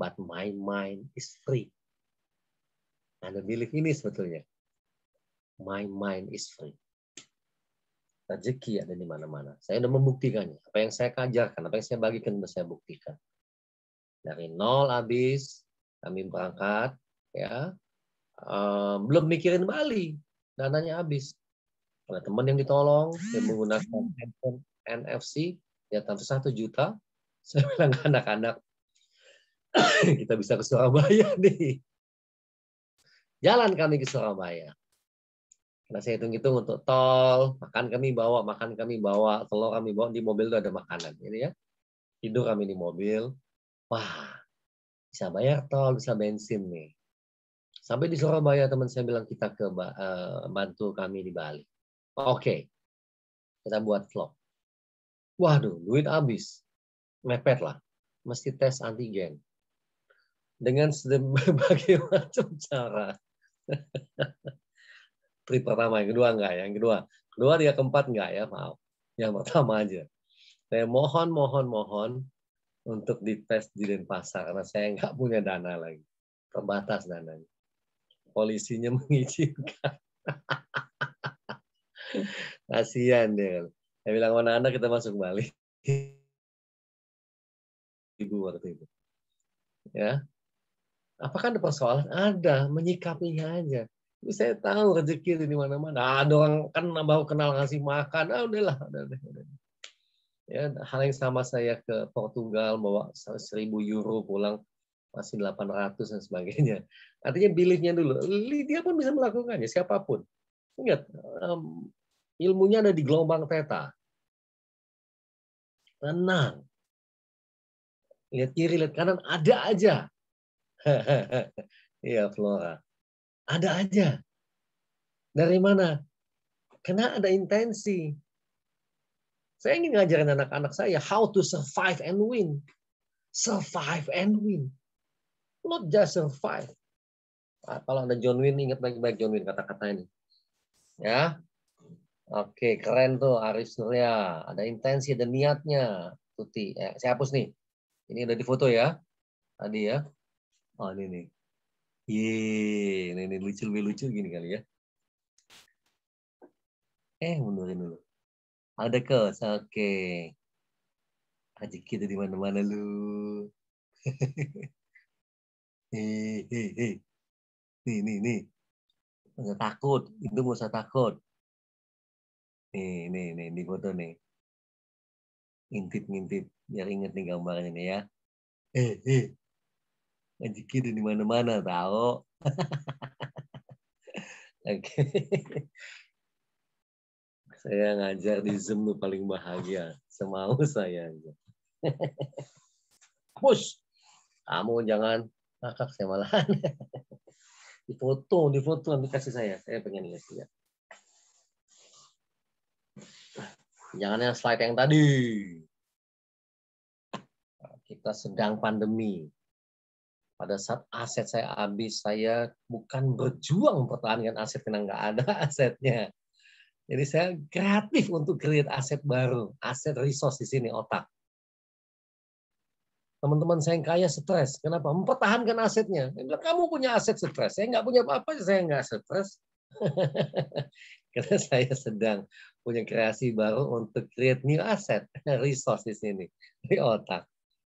But my mind is free. Anda bilik ini sebetulnya. My mind is free. Rezeki ada di mana-mana. Saya sudah membuktikannya. Apa yang saya kajarkan, apa yang saya bagikan, sudah saya buktikan. Dari nol habis, kami berangkat, ya, um, belum mikirin Bali, dananya habis ada teman yang ditolong yang menggunakan handphone NFC ya tentu satu juta saya bilang ke anak-anak [COUGHS] kita bisa ke Surabaya [LAUGHS] nih jalan kami ke Surabaya karena saya hitung-hitung untuk tol makan kami bawa makan kami bawa telur kami bawa di mobil itu ada makanan ini gitu ya tidur kami di mobil wah bisa bayar tol bisa bensin nih sampai di Surabaya teman saya bilang kita ke uh, bantu kami di Bali Oke, kita buat vlog. Waduh, duit habis. Mepet lah. Mesti tes antigen. Dengan berbagai [LAUGHS] macam cara. [LAUGHS] Trip pertama, yang kedua enggak ya. Yang kedua, kedua dia keempat enggak ya, maaf. Yang pertama aja. Saya mohon, mohon, mohon untuk dites di Denpasar karena saya enggak punya dana lagi. Terbatas dananya. Polisinya [LAUGHS] mengizinkan. Kasihan dia. Saya bilang mana anak kita masuk Bali. Ibu waktu itu. Ya. Apakah ada persoalan? Ada, menyikapinya aja. Ini saya tahu rezeki di mana-mana. Nah, ada orang kan baru kenal ngasih makan. Ah, udahlah, udah, Ya, hal yang sama saya ke Portugal bawa 1000 euro pulang masih 800 dan sebagainya. Artinya belief-nya dulu. Dia pun bisa melakukannya siapapun. Ingat, Ilmunya ada di gelombang teta. Tenang. Lihat kiri, lihat kanan, ada aja. [LAUGHS] Iya, Flora. Ada aja. Dari mana? Karena ada intensi. Saya ingin ngajarin anak-anak saya how to survive and win. Survive and win. Not just survive. Nah, kalau ada John Wayne, ingat baik-baik John Wayne kata-kata ini. Ya, Oke, keren tuh Aris Surya. Ada intensi, ada niatnya. Tuti, eh, saya hapus nih. Ini udah di foto ya. Tadi ya. Oh, ini nih. Ye, ini, ini lucu lebih lucu gini kali ya. Eh, mundurin dulu. Ada ke, oke. Ajik kita di mana-mana lu. [LAUGHS] Hehehe. hei, Nih, nih, nih. Nggak takut, itu nggak usah takut. Nih, nih, nih, di foto nih. Ngintip-ngintip. Biar inget nih gambarnya nih ya. Eh, eh. Rezeki di mana-mana tahu. [LAUGHS] Oke. Saya ngajar di Zoom tuh paling bahagia. Semau saya. Push. [LAUGHS] Kamu jangan ngakak saya malahan. [LAUGHS] di foto nanti kasih saya. Saya pengen lihat Ya. Jangan yang slide yang tadi. Nah, kita sedang pandemi. Pada saat aset saya habis, saya bukan berjuang mempertahankan aset karena nggak ada [LAUGHS] asetnya. Jadi saya kreatif untuk create aset baru, aset resource di sini otak. Teman-teman saya yang kaya stres. Kenapa? Mempertahankan asetnya. kamu punya aset stres. Saya nggak punya apa-apa, saya nggak stres. [LAUGHS] Karena saya sedang punya kreasi baru untuk create new asset, [LAUGHS] resource di sini, di otak.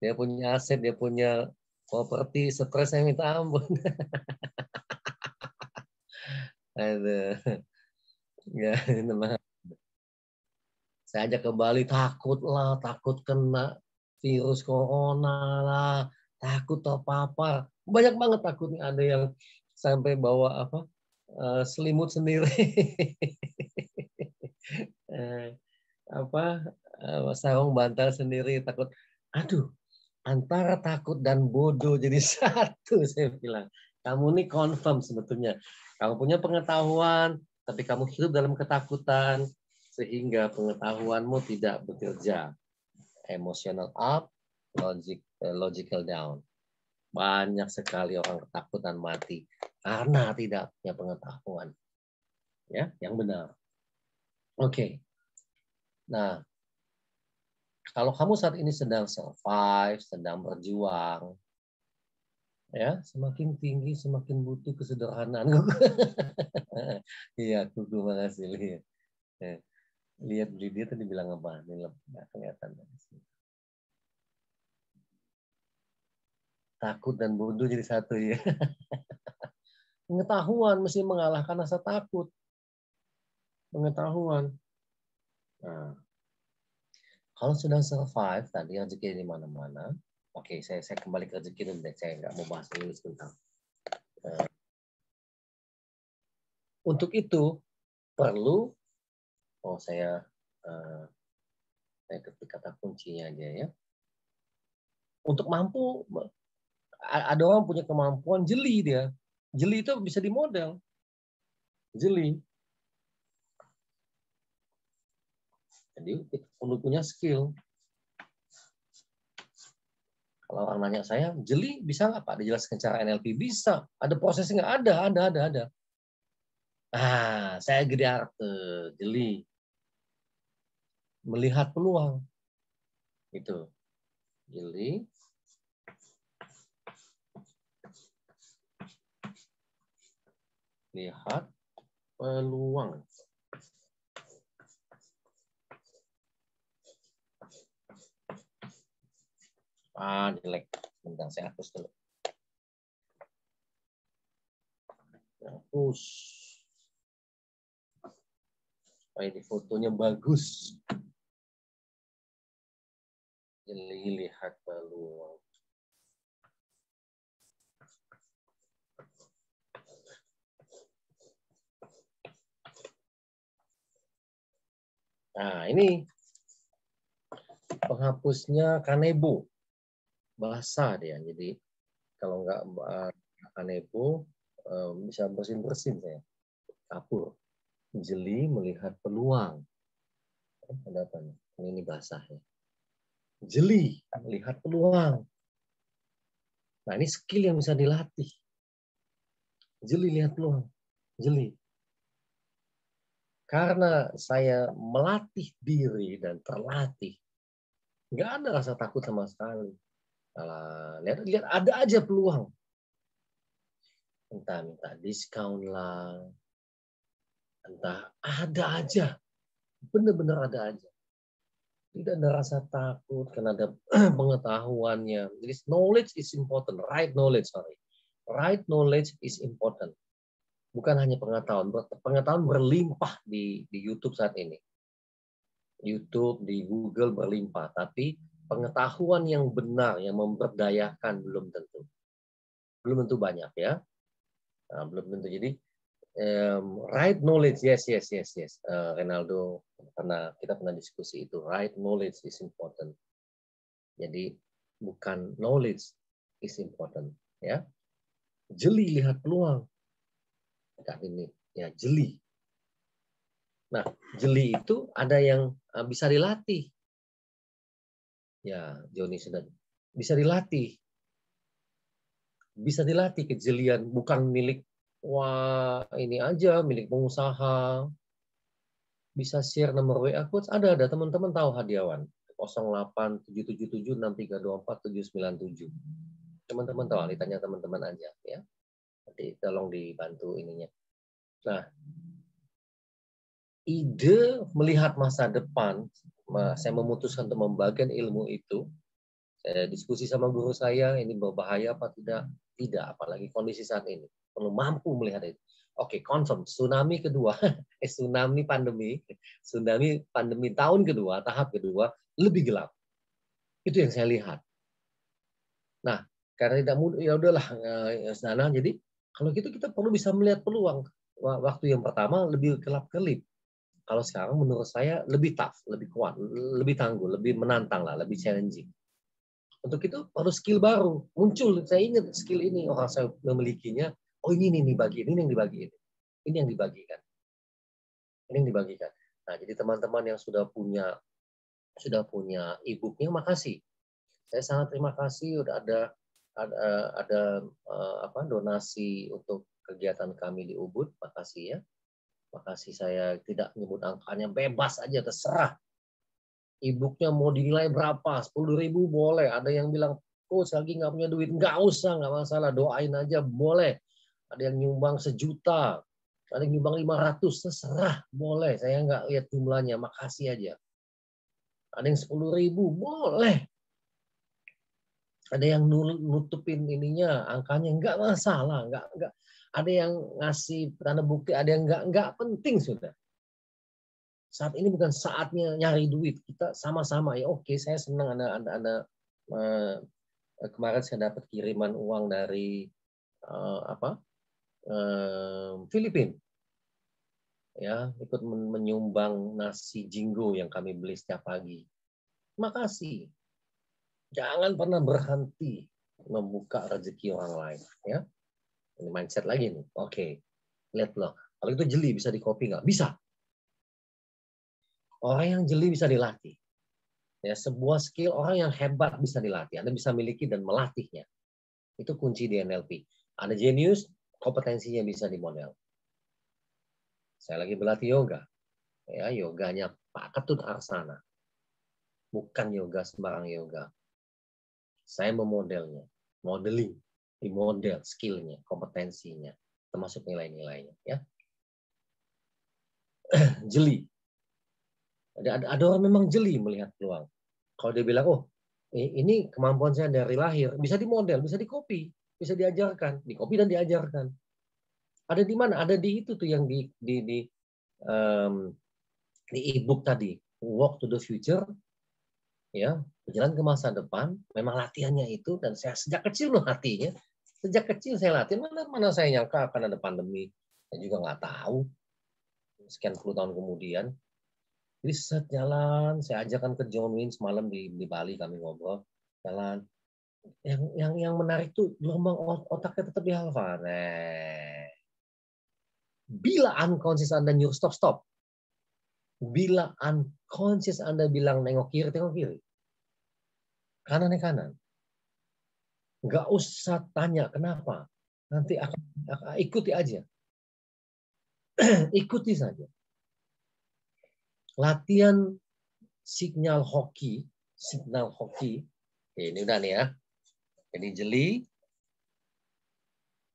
Dia punya aset, dia punya properti, yang minta ampun. [LAUGHS] Ya, [LAUGHS] teman. Saya ajak ke Bali, takut lah, takut kena virus corona lah, takut apa-apa. Banyak banget takutnya ada yang sampai bawa apa eh, selimut sendiri eh, apa eh, sarung bantal sendiri takut aduh antara takut dan bodoh jadi [LAUGHS] satu saya bilang kamu ini confirm sebetulnya kamu punya pengetahuan tapi kamu hidup dalam ketakutan sehingga pengetahuanmu tidak bekerja emotional up logic eh, logical down banyak sekali orang ketakutan mati karena tidak punya pengetahuan ya yang benar Oke. Okay. Nah, kalau kamu saat ini sedang survive, sedang berjuang, ya semakin tinggi semakin butuh kesederhanaan. [LAUGHS] Iya, kuku makasih ya, lihat. Lihat beli dia tadi bilang apa? Ini lebih kelihatan dari sini. Takut dan bodoh jadi satu ya. [LAUGHS] Pengetahuan mesti mengalahkan rasa takut pengetahuan. Nah, kalau sudah survive tadi rezeki di mana-mana, oke okay, saya saya kembali ke rezeki dulu deh, saya nggak mau bahas ini tentang. Uh, untuk itu perlu, oh saya uh, saya ketik kata kuncinya aja ya. Untuk mampu, ada orang punya kemampuan jeli dia. Jeli itu bisa dimodel. Jeli. Jadi perlu punya skill. Kalau orang nanya saya, jeli bisa nggak Pak? Dijelaskan cara NLP bisa. Ada prosesnya nggak ada, ada, ada, ada. Ah, saya gede arte, jeli. Melihat peluang. Itu. Jeli. Lihat peluang. Ah, jelek. Bentar, saya hapus dulu. Hapus. Supaya di fotonya bagus. Jadi lihat baluang. Nah, ini penghapusnya Kanebo basah dia. Ya. Jadi kalau nggak kanebo eh, eh, bisa bersin-bersin saya. Kapur. Jeli melihat peluang. Eh, ada apa ini Ini ya Jeli melihat peluang. Nah ini skill yang bisa dilatih. Jeli lihat peluang. Jeli. Karena saya melatih diri dan terlatih, nggak ada rasa takut sama sekali. Nah, lihat lihat ada aja peluang entah minta diskon lah entah ada aja bener-bener ada aja tidak ada rasa takut karena ada [CLEARS THROAT] pengetahuannya jadi knowledge is important right knowledge sorry right knowledge is important bukan hanya pengetahuan. Pengetahuan berlimpah di, di YouTube saat ini. YouTube, di Google berlimpah, tapi pengetahuan yang benar yang memberdayakan belum tentu belum tentu banyak ya nah, belum tentu jadi um, right knowledge yes yes yes yes uh, Renaldo karena kita pernah diskusi itu right knowledge is important jadi bukan knowledge is important ya jeli lihat peluang nah, ini ya jeli nah jeli itu ada yang eh, bisa dilatih ya Joni Sedan bisa dilatih bisa dilatih kejelian bukan milik wah ini aja milik pengusaha bisa share nomor WA coach ada ada teman-teman tahu hadiawan 087776324797 teman-teman tahu ditanya teman-teman aja ya nanti tolong dibantu ininya nah ide melihat masa depan saya memutuskan untuk membagikan ilmu itu. Saya diskusi sama guru saya, ini berbahaya apa tidak? Tidak, apalagi kondisi saat ini. Perlu mampu melihat itu. Oke, okay, confirm. Tsunami kedua, [LAUGHS] eh, tsunami pandemi, tsunami pandemi tahun kedua, tahap kedua, lebih gelap. Itu yang saya lihat. Nah, karena tidak mudah, ya udahlah, eh, ya, Jadi, kalau gitu kita perlu bisa melihat peluang. Waktu yang pertama lebih gelap-gelip kalau sekarang menurut saya lebih tough, lebih kuat, lebih tangguh, lebih menantang lah, lebih challenging. Untuk itu perlu skill baru muncul. Saya ingat skill ini orang saya memilikinya. Oh ini nih dibagi, ini yang dibagi ini, ini yang dibagikan, ini yang dibagikan. Nah jadi teman-teman yang sudah punya sudah punya e makasih. Saya sangat terima kasih udah ada ada, ada eh, apa donasi untuk kegiatan kami di Ubud, makasih ya. Makasih saya tidak menyebut angkanya, bebas aja terserah. Ibuknya e mau dinilai berapa? sepuluh ribu boleh. Ada yang bilang, oh saya lagi nggak punya duit. Nggak usah, nggak masalah. Doain aja, boleh. Ada yang nyumbang sejuta. Ada yang nyumbang lima ratus terserah. Boleh, saya nggak lihat jumlahnya. Makasih aja. Ada yang sepuluh ribu, boleh ada yang nutupin ininya angkanya nggak masalah nggak nggak ada yang ngasih tanda bukti, ada yang nggak nggak penting sudah. Saat ini bukan saatnya nyari duit. Kita sama-sama ya oke, saya senang anda anda anda eh, kemarin saya dapat kiriman uang dari uh, apa eh, Filipina ya ikut menyumbang nasi jinggo yang kami beli setiap pagi. Makasih. Jangan pernah berhenti membuka rezeki orang lain, ya. Ini mindset lagi nih. Oke, okay. lihat loh. Kalau itu jeli bisa di copy nggak? Bisa. Orang yang jeli bisa dilatih. Ya, sebuah skill orang yang hebat bisa dilatih. Anda bisa miliki dan melatihnya. Itu kunci di NLP. Anda genius, kompetensinya bisa dimodel. Saya lagi berlatih yoga. Ya, yoganya Pak Ketut Arsana. Bukan yoga sembarang yoga. Saya memodelnya, modeling di model skillnya kompetensinya termasuk nilai-nilainya ya [CLEARS THROAT] jeli ada, ada ada orang memang jeli melihat peluang kalau dia bilang oh ini kemampuan saya dari lahir bisa dimodel bisa dikopi bisa diajarkan dikopi dan diajarkan ada di mana ada di itu tuh yang di di di um, di e-book tadi walk to the future ya berjalan ke masa depan memang latihannya itu dan saya sejak kecil loh hatinya Sejak kecil saya latihan, mana, mana saya nyangka akan ada pandemi. Saya juga nggak tahu. Sekian puluh tahun kemudian. Jadi set jalan, saya ajakan ke John Wayne semalam di, di Bali kami ngobrol. Jalan. Yang yang yang menarik tuh gelombang otaknya tetap di Nah. Bila unconscious Anda nyuruh stop stop. Bila unconscious Anda bilang nengok kiri, tengok kiri. Kanan kanan nggak usah tanya kenapa. Nanti akan, akan ikuti aja. [CLEARS THROAT] ikuti saja. Latihan signal hoki, signal hoki. Ini udah nih ya. Ini jeli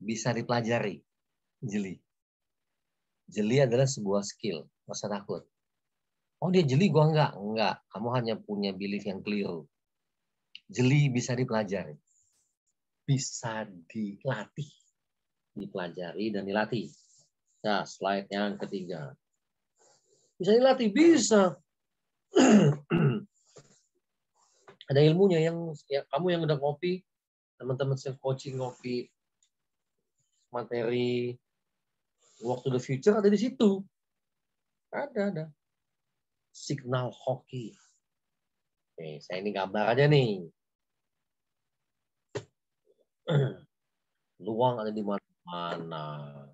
bisa dipelajari. Jeli. Jeli adalah sebuah skill, masa takut. Oh dia jeli, gua enggak. Enggak, kamu hanya punya belief yang keliru. Jeli bisa dipelajari bisa dilatih. Dipelajari dan dilatih. Nah, slide yang ketiga. Bisa dilatih? Bisa. [CLEARS THROAT] Ada ilmunya yang ya, kamu yang udah ngopi, teman-teman self coaching ngopi, materi walk to the future ada di situ. Ada, ada. Signal hoki. Oke, saya ini gambar aja nih. [CLEARS THROAT] Luang ada di mana-mana,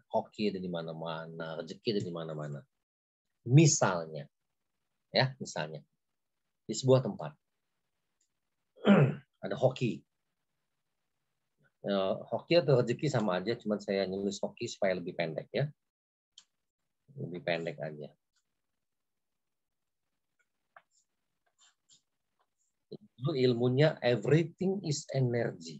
hoki ada di mana-mana, rezeki ada di mana-mana. Misalnya, ya misalnya, di sebuah tempat [CLEARS THROAT] ada hoki. Ya, hoki atau rezeki sama aja, cuman saya nulis hoki supaya lebih pendek ya. Lebih pendek aja. itu ilmunya everything is energy.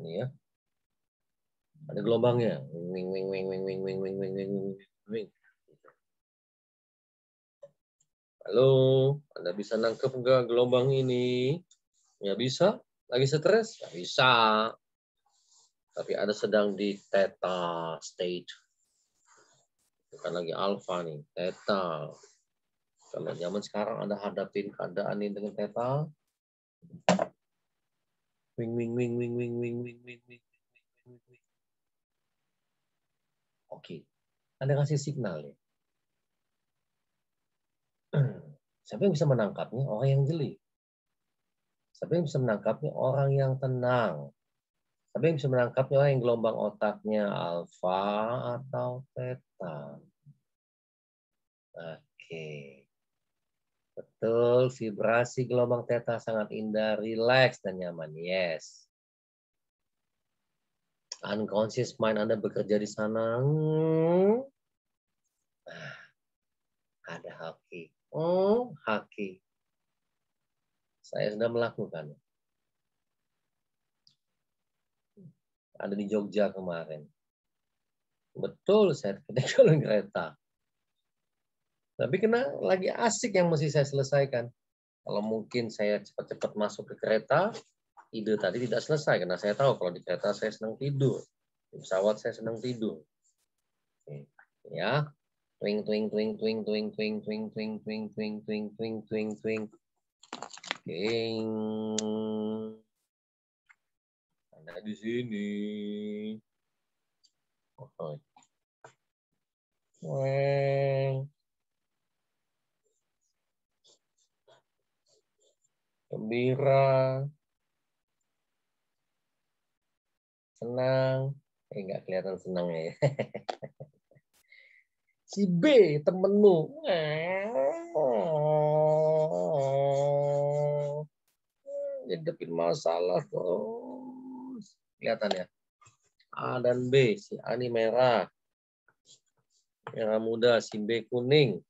Ini ya. Ada gelombangnya. Wing wing wing wing wing wing wing wing wing wing wing. Halo, Anda bisa nangkep nggak gelombang ini? Ya bisa? Lagi stres? ya bisa. Tapi ada sedang di theta state. Bukan lagi alpha nih, theta. Kalau zaman sekarang Anda hadapin keadaan ini dengan theta, wing wing wing wing wing wing wing wing wing wing wing Oke, Anda kasih signal ya. Siapa yang bisa menangkapnya? Orang yang jeli. Siapa yang bisa menangkapnya? Orang yang tenang. Siapa yang bisa menangkapnya? Orang yang gelombang otaknya alfa atau theta. Oke. Okay. Betul, vibrasi gelombang teta sangat indah, relax dan nyaman. Yes. Unconscious mind Anda bekerja di sana. Nah, Ada haki. Oh, haki. Saya sudah melakukan. Ada di Jogja kemarin. Betul, saya ketinggalan [LAUGHS] kereta. Tapi kena lagi asik yang mesti saya selesaikan. Kalau mungkin saya cepat-cepat masuk ke kereta, ide tadi tidak selesai karena saya tahu kalau di kereta saya senang tidur, di pesawat saya senang tidur. Ya, twing twing twing twing twing twing twing twing twing twing twing twing twing twing twing ada di sini oh, Weng. gembira, senang. Eh, nggak kelihatan senang ya. [LAUGHS] si B temenmu. Hmm, Nyedepin masalah terus. Kelihatan ya. A dan B. Si A ini merah. Merah muda, si B kuning.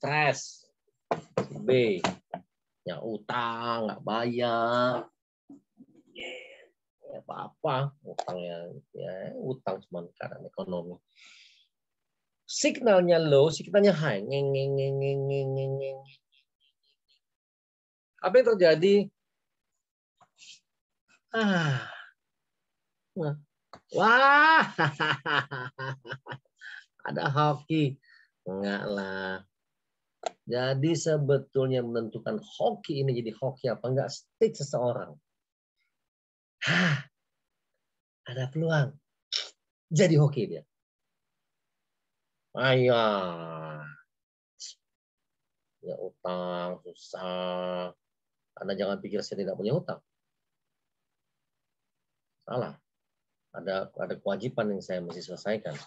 stres. B. Ya utang nggak bayar. Ya, apa-apa utangnya ya utang cuma karena ekonomi. Signalnya low, signalnya high. Ngeng, ngeng, ngeng, ngeng, ngeng, ngeng. Apa yang terjadi? Ah. Nah. Wah. [LAUGHS] Ada hoki. Enggak lah. Jadi sebetulnya menentukan hoki ini jadi hoki apa enggak stick seseorang. Hah, ada peluang. Jadi hoki dia. Ayah. Ya utang, susah. Anda jangan pikir saya tidak punya utang. Salah. Ada ada kewajiban yang saya mesti selesaikan.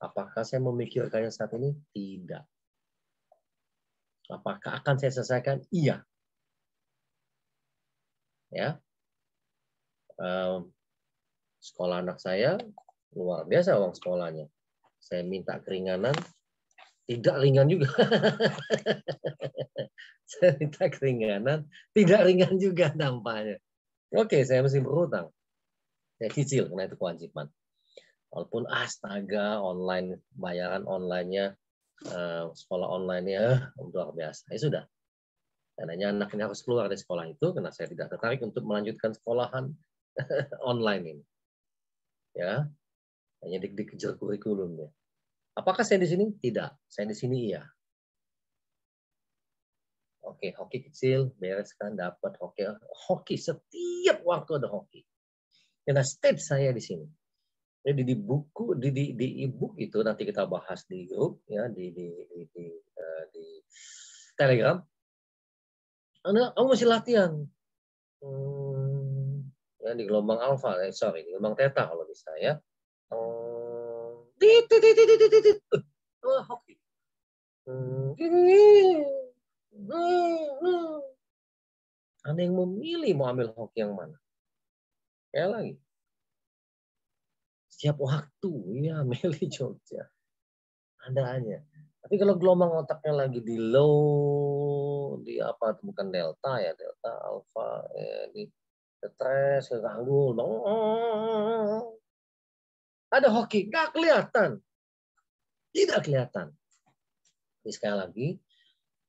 Apakah saya memikirkannya saat ini? Tidak. Apakah akan saya selesaikan? Iya. Ya. sekolah anak saya luar biasa uang sekolahnya. Saya minta keringanan, tidak ringan juga. [LAUGHS] saya minta keringanan, tidak ringan juga dampaknya. Oke, saya masih berhutang. Saya cicil karena itu kewajiban. Walaupun astaga online bayaran onlinenya Eh, sekolah online ya luar biasa. Ya sudah. Karena anak ini harus keluar dari sekolah itu karena saya tidak tertarik untuk melanjutkan sekolahan [LAUGHS] online ini. Ya. Hanya di dikejar kurikulumnya. Apakah saya di sini? Tidak. Saya di sini iya. Oke, hoki kecil, bereskan, dapat hoki. Hoki, setiap waktu ada hoki. Karena step saya di sini. Jadi di buku di di, di e-book itu nanti kita bahas di grup ya di di di, di, uh, di Telegram. Anda kamu masih latihan. Hmm, ya di gelombang alfa, eh, sorry, di gelombang teta kalau bisa ya. Hmm, dit, dit, dit, dit, dit, Oh, hoki. Hmm, Anda yang memilih mau ambil hoki yang mana? Ya lagi setiap waktu ya milih Jogja ada aja tapi kalau gelombang otaknya lagi di low di apa bukan delta ya delta alpha, ya, di stress, keganggu ada hoki nggak kelihatan tidak kelihatan jadi sekali lagi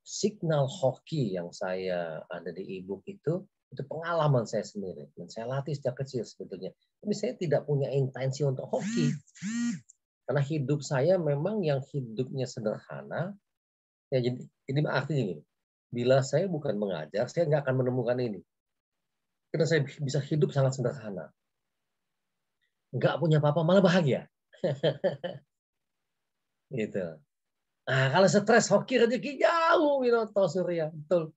signal hoki yang saya ada di ebook itu itu pengalaman saya sendiri dan saya latih sejak kecil sebetulnya tapi saya tidak punya intensi untuk hoki karena hidup saya memang yang hidupnya sederhana ya jadi ini artinya gini bila saya bukan mengajar saya nggak akan menemukan ini karena saya bisa hidup sangat sederhana nggak punya apa-apa malah bahagia [LAUGHS] gitu nah kalau stres hoki rezeki jauh Winoto Surya betul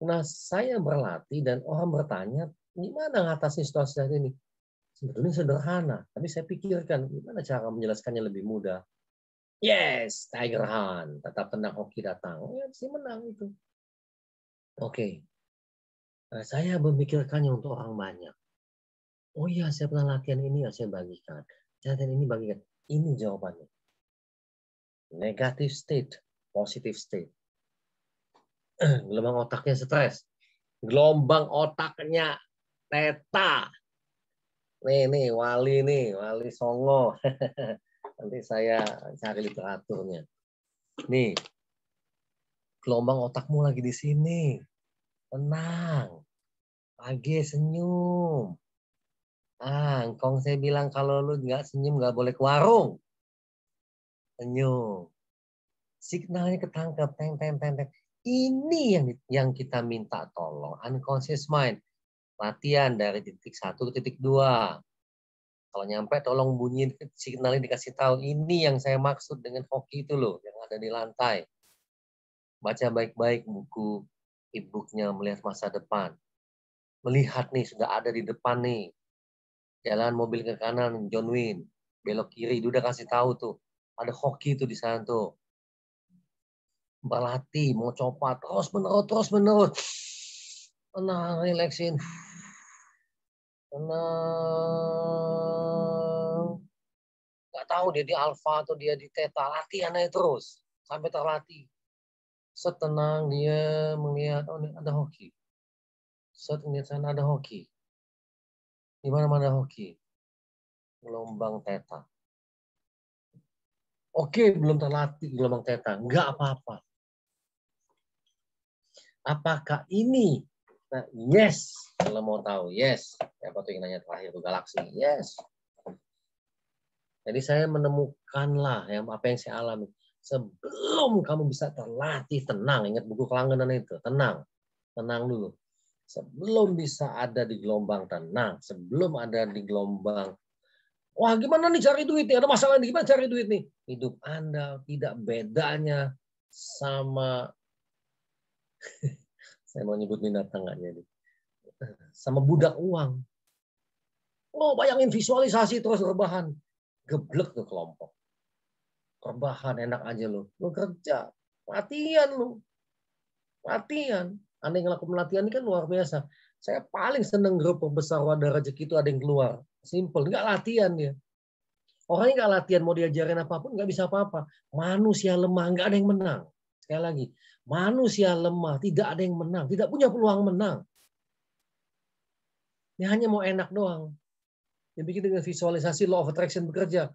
Nah, saya berlatih dan orang bertanya, gimana ngatasin situasi saat ini? Sebetulnya sederhana, tapi saya pikirkan, gimana cara menjelaskannya lebih mudah? Yes, Tiger Han, tetap tenang hoki datang. Oh ya, si menang itu. Oke, okay. Nah, saya memikirkannya untuk orang banyak. Oh iya, saya pernah latihan ini, ya saya bagikan. Latihan ini bagikan. Ini jawabannya. Negative state, positive state [CLEARS THROAT] gelombang otaknya stres, gelombang otaknya teta. Nih nih wali nih wali Songo. [LAUGHS] Nanti saya cari literaturnya. Nih gelombang otakmu lagi di sini. Tenang. Pagi senyum. Ah, Kong saya bilang kalau lu nggak senyum nggak boleh ke warung. Senyum. Signalnya ketangkep, teng teng teng teng. Ini yang yang kita minta tolong, unconscious mind. Latihan dari titik satu ke titik dua. Kalau nyampe tolong bunyiin signalnya dikasih tahu ini yang saya maksud dengan hoki itu loh yang ada di lantai. Baca baik-baik buku e melihat masa depan. Melihat nih sudah ada di depan nih. Jalan mobil ke kanan John Wayne, belok kiri dia udah kasih tahu tuh. Ada hoki tuh di sana tuh. Berlatih, mau copot terus menerus, terus menerus. Tenang, relaxin. Tenang. Gak tahu dia di alfa atau dia di teta, latihan aja terus. Sampai terlatih. Setenang dia melihat, oh ada hoki. Set melihat sana ada hoki. Di mana-mana hoki. Gelombang teta. Oke, belum terlatih gelombang teta. Nggak apa-apa Apakah ini? Nah, yes. Kalau mau tahu, yes. apa tuh yang nanya terakhir tuh galaksi? Yes. Jadi saya menemukanlah yang apa yang saya alami. Sebelum kamu bisa terlatih tenang, ingat buku kelangganan itu, tenang. Tenang dulu. Sebelum bisa ada di gelombang tenang, sebelum ada di gelombang Wah, gimana nih cari duit nih? Ada masalah nih, gimana cari duit nih? Hidup Anda tidak bedanya sama [LAUGHS] Saya mau nyebut binatang nggak jadi. Sama budak uang. Oh, bayangin visualisasi terus rebahan. Geblek tuh kelompok. Rebahan enak aja lo. Lo kerja. Latihan lo. Latihan. Anda yang lakukan latihan ini kan luar biasa. Saya paling seneng grup pembesar wadah rezeki itu ada yang keluar. Simple. Nggak latihan ya. Orangnya nggak latihan mau diajarin apapun nggak bisa apa-apa. Manusia lemah nggak ada yang menang. Sekali lagi, Manusia lemah, tidak ada yang menang, tidak punya peluang menang. Ini hanya mau enak doang. Yang bikin dengan visualisasi law of attraction bekerja.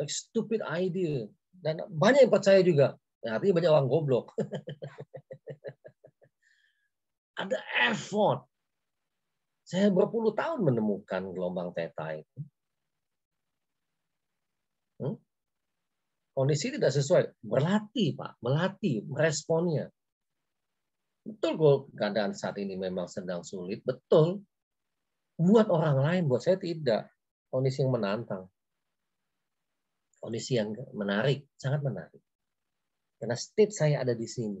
Eh, stupid idea. Dan banyak yang percaya juga. Ya, artinya banyak orang goblok. [LAUGHS] ada effort. Saya berpuluh tahun menemukan gelombang teta itu. kondisi tidak sesuai, Berlatih, Pak, melatih, meresponnya. Betul kok keadaan saat ini memang sedang sulit, betul. Buat orang lain, buat saya tidak. Kondisi yang menantang. Kondisi yang menarik, sangat menarik. Karena state saya ada di sini.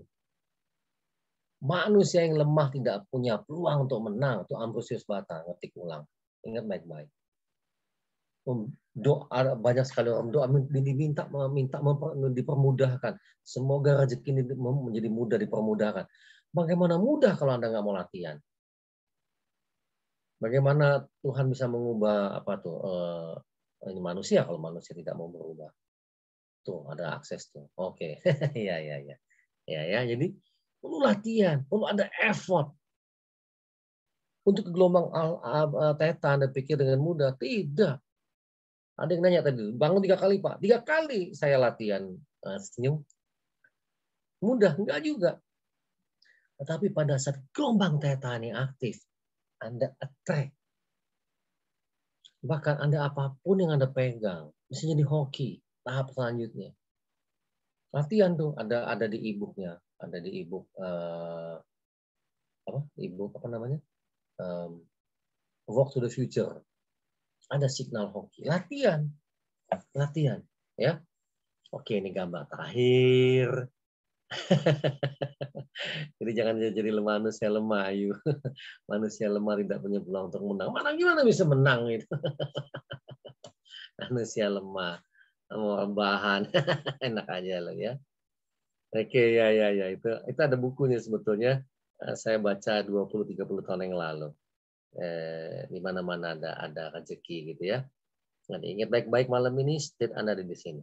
Manusia yang lemah tidak punya peluang untuk menang. Itu Ambrosius Bata, ngetik ulang. Ingat baik-baik doa banyak sekali orang doa diminta meminta dipermudahkan semoga rezeki ini menjadi mudah dipermudahkan bagaimana mudah kalau anda nggak mau latihan bagaimana Tuhan bisa mengubah apa tuh eh, ini manusia kalau manusia tidak mau berubah tuh ada akses tuh oke okay. [LAUGHS] ya ya ya ya ya jadi perlu latihan perlu ada effort untuk gelombang al, al, al, al Anda pikir dengan mudah tidak ada yang nanya tadi, bangun tiga kali Pak. Tiga kali saya latihan eh, senyum. Mudah? Enggak juga. Tetapi pada saat gelombang teta ini aktif, Anda attract. Bahkan Anda apapun yang Anda pegang, bisa jadi hoki tahap selanjutnya. Latihan tuh ada ada di e ada di e uh, apa? e apa namanya? Um, Walk to the Future ada signal hoki. Latihan, latihan, ya. Oke, ini gambar terakhir. [LAUGHS] jadi jangan jadi lemah manusia lemah ayu. [LAUGHS] manusia lemah tidak punya peluang untuk menang. Mana gimana bisa menang itu? [LAUGHS] manusia lemah mau rebahan enak aja lah ya. Oke ya ya ya itu itu ada bukunya sebetulnya eh, saya baca 20 30 tahun yang lalu eh, di mana-mana ada ada rezeki gitu ya. Nah, dan ingat baik-baik malam ini state Anda ada di sini.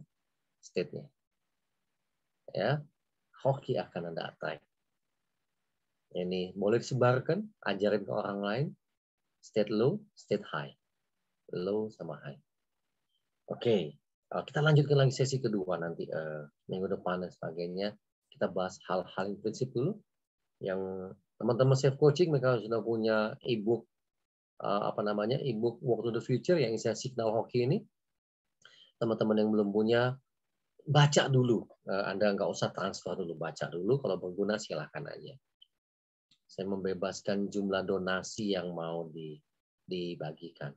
State-nya. Ya. Hoki akan Anda atai. Ini boleh disebarkan, ajarin ke orang lain. State low, state high. Low sama high. Oke. Okay. Eh, kita lanjutkan lagi sesi kedua nanti uh, minggu depan dan sebagainya. Kita bahas hal-hal prinsip dulu yang teman-teman self coaching mereka sudah punya ebook Eh, apa namanya ebook Walk to the Future yang isinya signal hoki ini teman-teman yang belum punya baca dulu eh, Anda nggak usah transfer dulu baca dulu kalau berguna silahkan aja saya membebaskan jumlah donasi yang mau di, dibagikan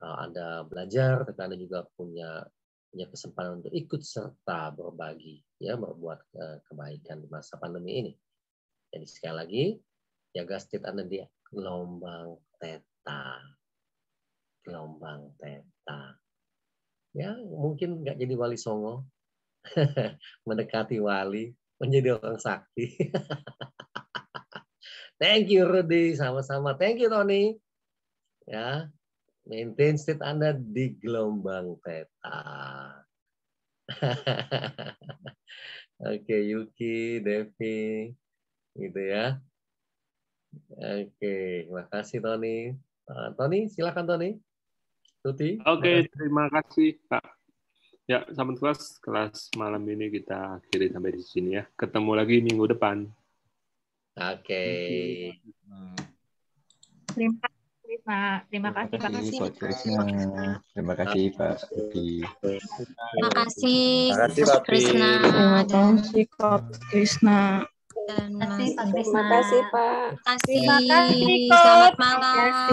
eh, Anda belajar tapi Anda juga punya punya kesempatan untuk ikut serta berbagi ya berbuat kebaikan di masa pandemi ini. Jadi sekali lagi jaga state Anda di gelombang teta gelombang teta ya mungkin nggak jadi wali songo [LAUGHS] mendekati wali menjadi orang sakti [LAUGHS] thank you Rudy sama-sama thank you Tony ya maintain state Anda di gelombang teta [LAUGHS] Oke, okay, Yuki, Devi, gitu ya. Oke, terima kasih Tony. Eh, Tony, silakan Tony. Tuti. Oke, terima kasih Pak. Ya, sampai kelas, kelas malam ini kita akhiri sampai di sini ya. Ketemu lagi minggu depan. Oke. Okay. Terima kasih, Pak. Terima kasih, Pak. Terima kasih, Pak. Terima kasih, Pak. Terima kasih, Pak. Terima kasih, Pak. Terima kasih, Pak. Terima kasih, Pak. Krisna dan Mas. Terima kasih Pak. Terima kasih. Terima kasih. Selamat malam.